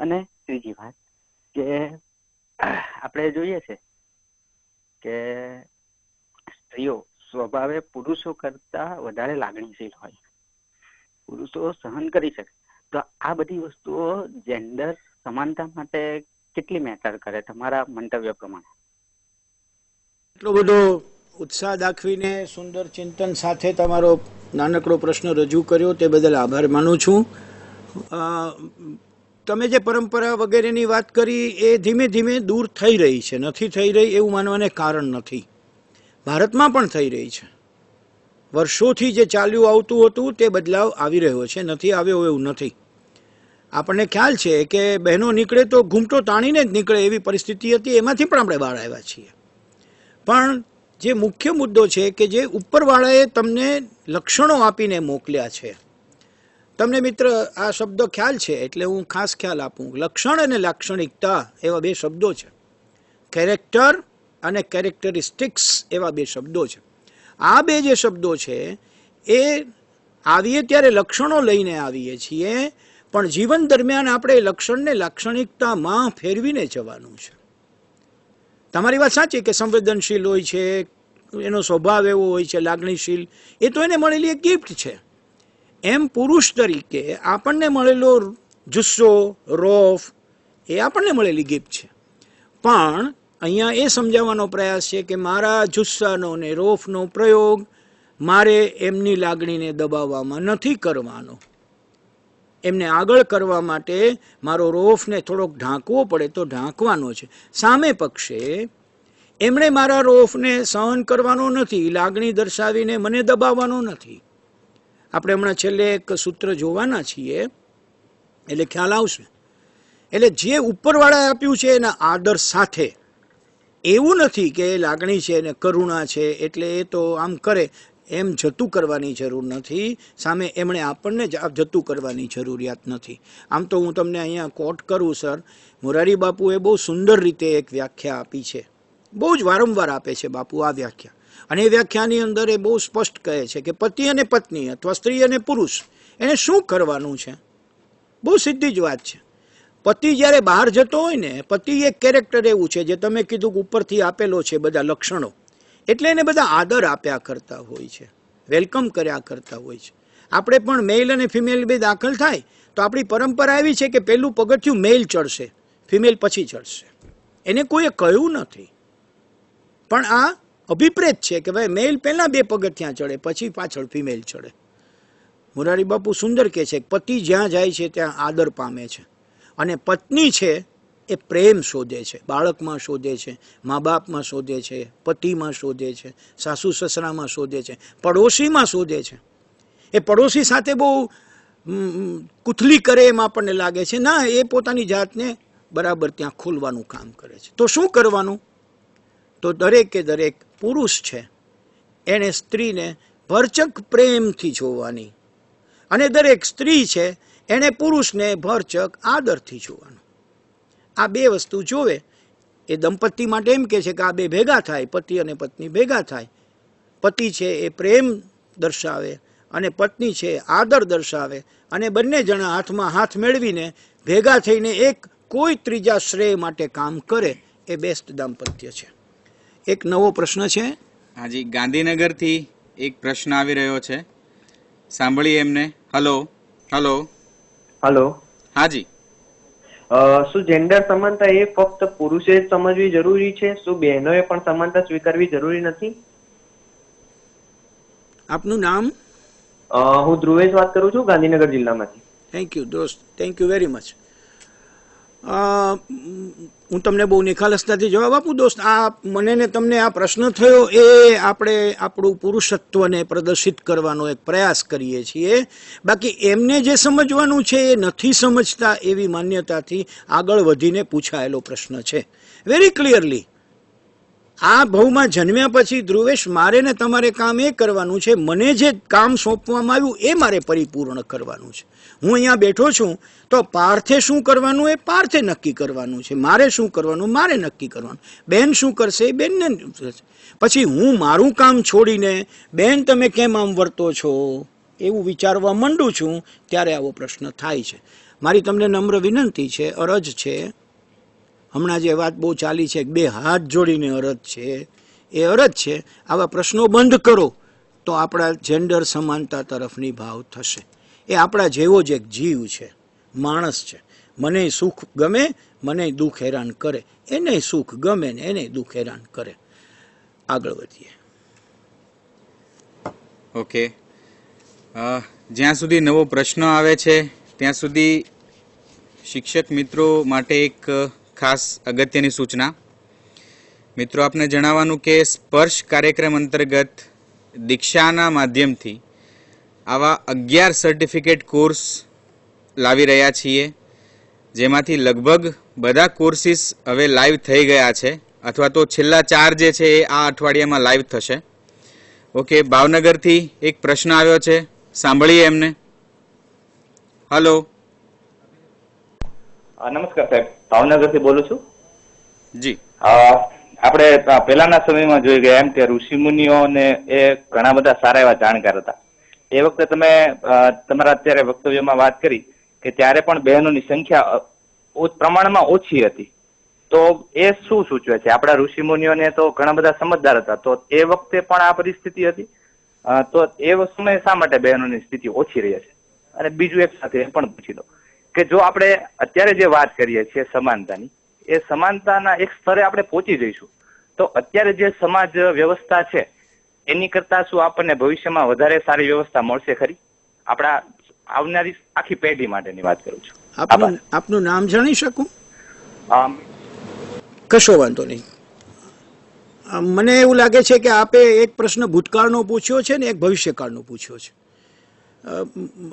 અને ત્રીજી વાત કે આપણે જોઈએ છે કે સ્ત્રીઓ સ્વભાવે પુરુષો કરતા વધારે લાગણીશીલ હોય પુરુષો સહન કરી શકે તો આ બધી વસ્તુઓ જેન્ડર સમાનતા માટે કેટલી મેટર કરે તમારા મંતવ્ય પ્રમાણે એટલો બધો ઉત્સાહ દાખવીને સુંદર ચિંતન સાથે તમારો નાનકડો પ્રશ્ન રજૂ કર્યો તે બદલ આભાર માનું છું તમે જે પરંપરા વગેરેની વાત કરી એ ધીમે ધીમે દૂર થઈ રહી છે નથી થઈ રહી એવું માનવાને કારણ નથી ભારતમાં પણ થઈ રહી છે વર્ષોથી જે ચાલ્યું આવતું હતું તે બદલાવ આવી રહ્યો છે નથી આવ્યો એવું નથી આપણને ખ્યાલ છે કે બહેનો નીકળે તો ઘૂમટો તાણીને જ નીકળે એવી પરિસ્થિતિ હતી એમાંથી પણ આપણે બહાર આવ્યા છીએ પણ જે મુખ્ય મુદ્દો છે કે જે ઉપરવાળાએ તમને લક્ષણો આપીને મોકલ્યા છે તમને મિત્ર આ શબ્દ ખ્યાલ છે એટલે હું ખાસ ખ્યાલ આપું લક્ષણ અને લાક્ષણિકતા એવા બે શબ્દો છે કેરેક્ટર અને કેરેક્ટરિસ્ટિક્સ એવા બે શબ્દો છે આ બે જે શબ્દો છે એ આવીએ ત્યારે લક્ષણો લઈને આવીએ છીએ પણ જીવન દરમિયાન આપણે લક્ષણને લાક્ષણિકતામાં ફેરવીને જવાનું છે તમારી વાત સાચી કે સંવેદનશીલ હોય છે એનો સ્વભાવ એવો હોય છે લાગણીશીલ એ તો એને મળેલી એક ગિફ્ટ છે એમ પુરુષ તરીકે આપણને મળેલો જુસ્સો રોફ એ આપણને મળેલી ગિફ્ટ છે પણ અહીંયા એ સમજાવવાનો પ્રયાસ છે કે મારા જુસ્સાનો ને રોફનો પ્રયોગ મારે એમની લાગણીને દબાવવામાં નથી કરવાનો એમને આગળ કરવા માટે મારો રોફને થોડોક ઢાંકવો પડે તો ઢાંકવાનો છે સામે પક્ષે એમણે મારા રોફને સહન કરવાનો નથી લાગણી દર્શાવીને મને દબાવવાનો નથી આપણે હમણાં છેલ્લે એક સૂત્ર જોવાના છીએ એટલે ખ્યાલ આવશે એટલે જે ઉપરવાળાએ આપ્યું છે એના આદર સાથે એવું નથી કે લાગણી છે ને કરુણા છે એટલે એ તો આમ કરે એમ જતું કરવાની જરૂર નથી સામે એમણે આપણને જ જતું કરવાની જરૂરિયાત નથી આમ તો હું તમને અહીંયા કોટ કરું સર મોરારી બાપુએ બહુ સુંદર રીતે એક વ્યાખ્યા આપી છે બહુ જ વારંવાર આપે છે બાપુ આ વ્યાખ્યા અને એ વ્યાખ્યાની અંદર એ બહુ સ્પષ્ટ કહે છે કે પતિ અને પત્ની અથવા સ્ત્રી અને પુરુષ એને શું કરવાનું છે બહુ સીધી જ વાત છે પતિ જ્યારે બહાર જતો હોય ને પતિ એક કેરેક્ટર એવું છે જે તમે કીધું કે ઉપરથી આપેલો છે બધા લક્ષણો એટલે એને બધા આદર આપ્યા કરતા હોય છે વેલકમ કર્યા કરતા હોય છે આપણે પણ મેલ અને ફિમેલ બે દાખલ થાય તો આપણી પરંપરા એવી છે કે પહેલું પગથિયું મેલ ચડશે ફિમેલ પછી ચડશે એને કોઈએ કહ્યું નથી પણ આ અભિપ્રેત છે કે ભાઈ મેલ પહેલાં બે પગથિયાં ચડે પછી પાછળ ફિમેલ ચડે મુરારી બાપુ સુંદર કહે છે પતિ જ્યાં જાય છે ત્યાં આદર પામે છે અને પત્ની છે એ પ્રેમ શોધે છે બાળકમાં શોધે છે મા બાપમાં શોધે છે પતિમાં શોધે છે સાસુ સસરામાં શોધે છે પડોશીમાં શોધે છે એ પડોશી સાથે બહુ કુથલી કરે એમ આપણને લાગે છે ના એ પોતાની જાતને બરાબર ત્યાં ખોલવાનું કામ કરે છે તો શું કરવાનું તો દરેકે દરેક પુરુષ છે એણે સ્ત્રીને ભરચક પ્રેમથી જોવાની અને દરેક સ્ત્રી છે એણે પુરુષને ભરચક આદરથી જોવાનું આ બે વસ્તુ જોવે એ દંપતી માટે એમ કહે છે કે આ બે ભેગા થાય પતિ અને પત્ની ભેગા થાય પતિ છે એ પ્રેમ દર્શાવે અને પત્ની છે આદર દર્શાવે અને બંને જણા હાથમાં હાથ મેળવીને ભેગા થઈને એક કોઈ ત્રીજા શ્રેય માટે કામ કરે એ બેસ્ટ દાંપત્ય છે એક નવો પ્રશ્ન છે હાજી ગાંધીનગરથી એક પ્રશ્ન આવી રહ્યો છે સાંભળીએ એમને હલો હલો હલો હાજી શું જેન્ડર સમાનતા એ ફક્ત પુરુષે જ સમજવી જરૂરી છે શું બહેનોએ પણ સમાનતા સ્વીકારવી જરૂરી નથી આપનું નામ હું ધ્રુવેશ વાત કરું છું ગાંધીનગર જિલ્લામાંથી થેન્ક યુ દોસ્ત થેન્ક યુ વેરી મચ હું તમને બહુ નિખાલસતાથી જવાબ આપું દોસ્ત આ મને ને તમને આ પ્રશ્ન થયો એ આપણે આપણું પુરુષત્વને પ્રદર્શિત કરવાનો એક પ્રયાસ કરીએ છીએ બાકી એમને જે સમજવાનું છે એ નથી સમજતા એવી માન્યતાથી આગળ વધીને પૂછાયેલો પ્રશ્ન છે વેરી ક્લિયરલી આ ભવમાં જન્મ્યા પછી ધ્રુવેશ મારે ને તમારે કામ એ કરવાનું છે મને જે કામ સોંપવામાં આવ્યું એ મારે પરિપૂર્ણ કરવાનું છે હું અહીંયા બેઠો છું તો પાર્થે શું કરવાનું એ પાર્થે નક્કી કરવાનું છે મારે શું કરવાનું મારે નક્કી કરવાનું બેન શું કરશે એ બેનને પછી હું મારું કામ છોડીને બેન તમે કેમ આમ વર્તો છો એવું વિચારવા માંડું છું ત્યારે આવો પ્રશ્ન થાય છે મારી તમને નમ્ર વિનંતી છે અરજ છે હમણાં જે વાત બહુ ચાલી છે બે હાથ જોડીને અરજ છે એ અરજ છે આવા પ્રશ્નો બંધ કરો તો આપણા જેન્ડર સમાનતા તરફની ભાવ થશે એ આપણા જેવો જ એક જીવ છે માણસ છે મને સુખ ગમે મને દુઃખ હેરાન કરે એને સુખ ગમે ને એને દુઃખ હેરાન કરે આગળ વધીએ ઓકે જ્યાં સુધી નવો પ્રશ્ન આવે છે ત્યાં સુધી શિક્ષક મિત્રો માટે એક ખાસ અગત્યની સૂચના મિત્રો આપને જણાવવાનું કે સ્પર્શ કાર્યક્રમ અંતર્ગત દીક્ષાના માધ્યમથી આવા અગિયાર સર્ટિફિકેટ કોર્સ લાવી રહ્યા છીએ જેમાંથી લગભગ બધા કોર્સિસ હવે લાઈવ થઈ ગયા છે અથવા તો છેલ્લા ચાર જે છે એ આ અઠવાડિયામાં લાઈવ થશે ઓકે ભાવનગરથી એક પ્રશ્ન આવ્યો છે સાંભળીએ એમને હલો નમસ્કાર સાહેબ ભાવનગરથી બોલું છું જી આપણે પહેલાના સમયમાં જોઈ ગયા એમ કે ઋષિ મુનિઓને એ ઘણા બધા સારા એવા જાણકાર હતા એ વખતે તમે તમારા અત્યારે વક્તવ્યમાં વાત કરી કે ત્યારે પણ બહેનોની સંખ્યા પ્રમાણમાં ઓછી હતી તો એ શું સૂચવે છે આપણા ઋષિમુનિઓને તો ઘણા બધા સમજદાર હતા તો એ વખતે પણ આ પરિસ્થિતિ હતી તો એ સમયે શા માટે બહેનોની સ્થિતિ ઓછી રહી છે અને બીજું એક સાથે એ પણ પૂછી લો કે જો આપણે અત્યારે જે વાત કરીએ છીએ સમાનતાની એ સમાનતાના એક સ્તરે આપણે પહોંચી જઈશું તો અત્યારે જે સમાજ વ્યવસ્થા છે એની કરતા શું આપણને ભવિષ્યમાં વધારે સારી વ્યવસ્થા મળશે ખરી આપણા આવનારી આખી પેઢી માટેની વાત કરું છું આપનું નામ જાણી શકું કશો વાંધો નહીં મને એવું લાગે છે કે આપે એક પ્રશ્ન ભૂતકાળનો પૂછ્યો છે ને એક ભવિષ્યકાળનો પૂછ્યો છે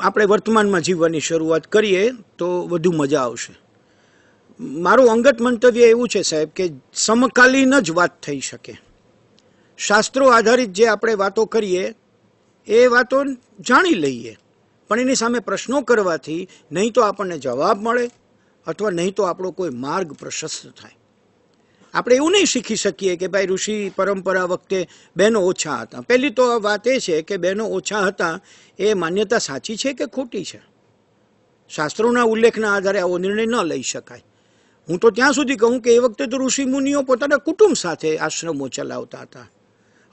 આપણે વર્તમાનમાં જીવવાની શરૂઆત કરીએ તો વધુ મજા આવશે મારું અંગત મંતવ્ય એવું છે સાહેબ કે સમકાલીન જ વાત થઈ શકે શાસ્ત્રો આધારિત જે આપણે વાતો કરીએ એ વાતો જાણી લઈએ પણ એની સામે પ્રશ્નો કરવાથી નહીં તો આપણને જવાબ મળે અથવા નહીં તો આપણો કોઈ માર્ગ પ્રશસ્ત થાય આપણે એવું નહીં શીખી શકીએ કે ભાઈ ઋષિ પરંપરા વખતે બહેનો ઓછા હતા પહેલી તો વાત એ છે કે બહેનો ઓછા હતા એ માન્યતા સાચી છે કે ખોટી છે શાસ્ત્રોના ઉલ્લેખના આધારે આવો નિર્ણય ન લઈ શકાય હું તો ત્યાં સુધી કહું કે એ વખતે તો ઋષિ મુનિઓ પોતાના કુટુંબ સાથે આશ્રમો ચલાવતા હતા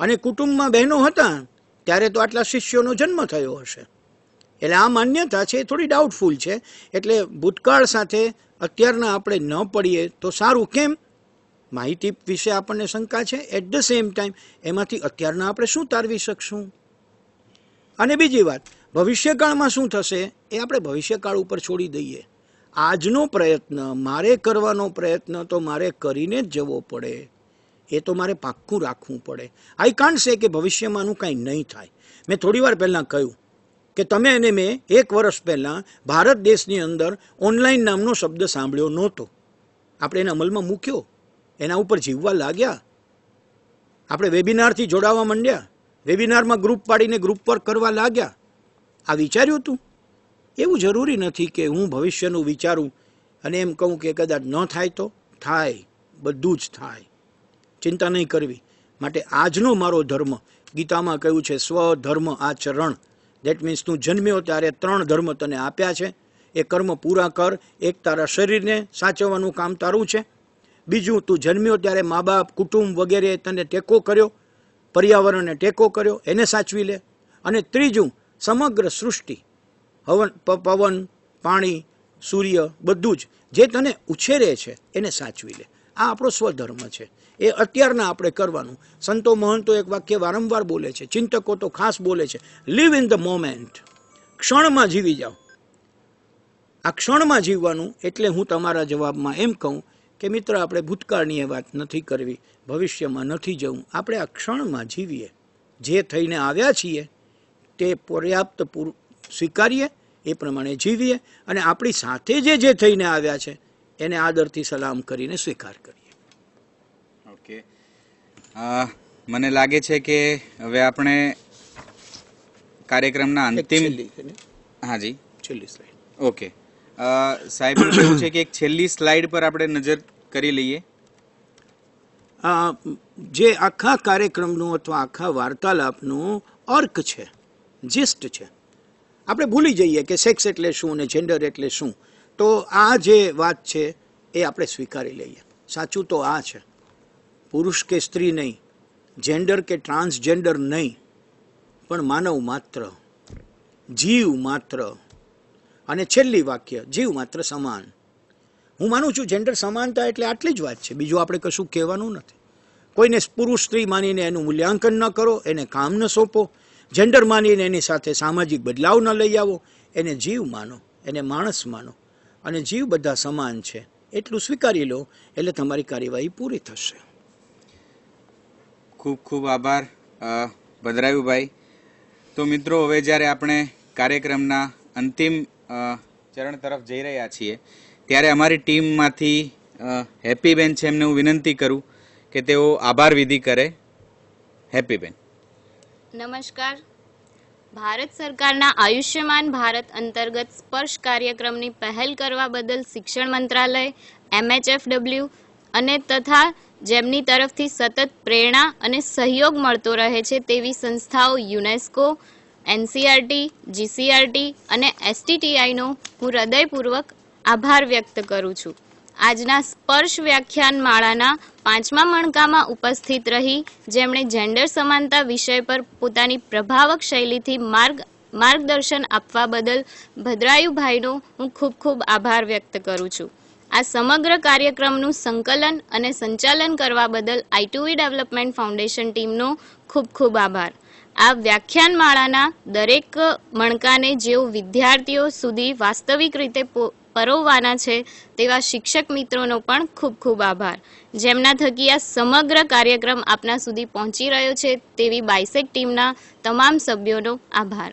અને કુટુંબમાં બહેનો હતા ત્યારે તો આટલા શિષ્યોનો જન્મ થયો હશે એટલે આ માન્યતા છે એ થોડી ડાઉટફુલ છે એટલે ભૂતકાળ સાથે અત્યારના આપણે ન પડીએ તો સારું કેમ માહિતી વિશે આપણને શંકા છે એટ ધ સેમ ટાઈમ એમાંથી અત્યારના આપણે શું તારવી શકશું અને બીજી વાત ભવિષ્યકાળમાં શું થશે એ આપણે ભવિષ્યકાળ ઉપર છોડી દઈએ આજનો પ્રયત્ન મારે કરવાનો પ્રયત્ન તો મારે કરીને જ જવો પડે એ તો મારે પાક્કું રાખવું પડે આઈ કાન્ટ સે કે ભવિષ્યમાં આનું કાંઈ નહીં થાય મેં થોડી વાર પહેલાં કહ્યું કે તમે એને મેં એક વર્ષ પહેલાં ભારત દેશની અંદર ઓનલાઈન નામનો શબ્દ સાંભળ્યો નહોતો આપણે એને અમલમાં મૂક્યો એના ઉપર જીવવા લાગ્યા આપણે વેબિનારથી જોડાવા માંડ્યા વેબિનારમાં ગ્રુપ પાડીને ગ્રુપ પર કરવા લાગ્યા આ વિચાર્યું તું એવું જરૂરી નથી કે હું ભવિષ્યનું વિચારું અને એમ કહું કે કદાચ ન થાય તો થાય બધું જ થાય ચિંતા નહીં કરવી માટે આજનો મારો ધર્મ ગીતામાં કહ્યું છે સ્વધર્મ આચરણ દેટ મીન્સ તું જન્મ્યો ત્યારે ત્રણ ધર્મ તને આપ્યા છે એ કર્મ પૂરા કર એક તારા શરીરને સાચવવાનું કામ તારું છે બીજું તું જન્મ્યો ત્યારે મા બાપ કુટુંબ વગેરે તને ટેકો કર્યો પર્યાવરણને ટેકો કર્યો એને સાચવી લે અને ત્રીજું સમગ્ર સૃષ્ટિ હવન પવન પાણી સૂર્ય બધું જ જે તને ઉછેરે છે એને સાચવી લે આ આપણો સ્વધર્મ છે એ અત્યારના આપણે કરવાનું સંતો મહંતો એક વાક્ય વારંવાર બોલે છે ચિંતકો તો ખાસ બોલે છે લીવ ઇન ધ મોમેન્ટ ક્ષણમાં જીવી જાઓ આ ક્ષણમાં જીવવાનું એટલે હું તમારા જવાબમાં એમ કહું કે મિત્ર આપણે ભૂતકાળની એ વાત નથી કરવી ભવિષ્યમાં નથી જવું આપણે આ ક્ષણમાં જીવીએ જે થઈને આવ્યા છીએ તે પર્યાપ્ત સ્વીકારીએ એ પ્રમાણે જીવીએ અને આપણી સાથે જે જે થઈને આવ્યા છે એને આદરથી સલામ કરીને સ્વીકાર કરીએ ઓકે મને લાગે છે કે હવે આપણે કાર્યક્રમના અંતિમ હાજી છેલ્લી સ્લાઇડ ઓકે સાહેબ એવું છે કે એક છેલ્લી સ્લાઇડ પર આપણે નજર કરી લઈએ જે આખા કાર્યક્રમનું અથવા આખા વાર્તાલાપનું અર્ક છે જિસ્ટ છે આપણે ભૂલી જઈએ કે સેક્સ એટલે શું અને જેન્ડર એટલે શું તો આ જે વાત છે એ આપણે સ્વીકારી લઈએ સાચું તો આ છે પુરુષ કે સ્ત્રી નહીં જેન્ડર કે ટ્રાન્સજેન્ડર નહીં પણ માનવ માત્ર જીવ માત્ર અને છેલ્લી વાક્ય જીવ માત્ર સમાન હું માનું છું જેન્ડર સમાનતા એટલે આટલી જ વાત છે બીજું આપણે કશું કહેવાનું નથી કોઈને પુરુષ સ્ત્રી માનીને એનું મૂલ્યાંકન ન કરો એને કામ ન સોંપો જેન્ડર માનીને એની સાથે સામાજિક બદલાવ ન લઈ આવો એને જીવ માનો એને માણસ માનો અને જીવ બધા સમાન છે એટલું સ્વીકારી લો એટલે તમારી કાર્યવાહી પૂરી થશે ખૂબ ખૂબ આભાર ભદ્રાયુભાઈ તો મિત્રો હવે જ્યારે આપણે કાર્યક્રમના અંતિમ ચરણ તરફ જઈ રહ્યા છીએ ત્યારે અમારી ટીમમાંથી હેપીબેન છે એમને હું વિનંતી કરું કે તેઓ આભાર વિધિ કરે હેપીબેન નમસ્કાર ભારત સરકારના આયુષ્યમાન ભારત અંતર્ગત સ્પર્શ કાર્યક્રમની પહેલ કરવા બદલ શિક્ષણ મંત્રાલય એમએચએફડબલ્યુ અને તથા જેમની તરફથી સતત પ્રેરણા અને સહયોગ મળતો રહે છે તેવી સંસ્થાઓ UNESCO NCERT GCERT e e અને એસટીટીઆઈનો હું હૃદયપૂર્વક આભાર વ્યક્ત કરું છું આજના સ્પર્શ વ્યાખ્યાન માળાના પાંચમા મણકામાં ઉપસ્થિત રહી જેમણે જેન્ડર સમાનતા વિષય પર પોતાની પ્રભાવક શૈલીથી માર્ગ માર્ગદર્શન આપવા બદલ ભદ્રાયુભાઈનો હું ખૂબ ખૂબ આભાર વ્યક્ત કરું છું આ સમગ્ર કાર્યક્રમનું સંકલન અને સંચાલન કરવા બદલ આઈટુવી ડેવલપમેન્ટ ફાઉન્ડેશન ટીમનો ખૂબ ખૂબ આભાર આ વ્યાખ્યાન માળાના દરેક મણકાને જેઓ વિદ્યાર્થીઓ સુધી વાસ્તવિક રીતે પરોવવાના છે તેવા શિક્ષક મિત્રોનો પણ ખૂબ ખૂબ આભાર જેમના થકી આ સમગ્ર કાર્યક્રમ આપના સુધી પહોંચી રહ્યો છે તેવી બાયસેક ટીમના તમામ સભ્યોનો આભાર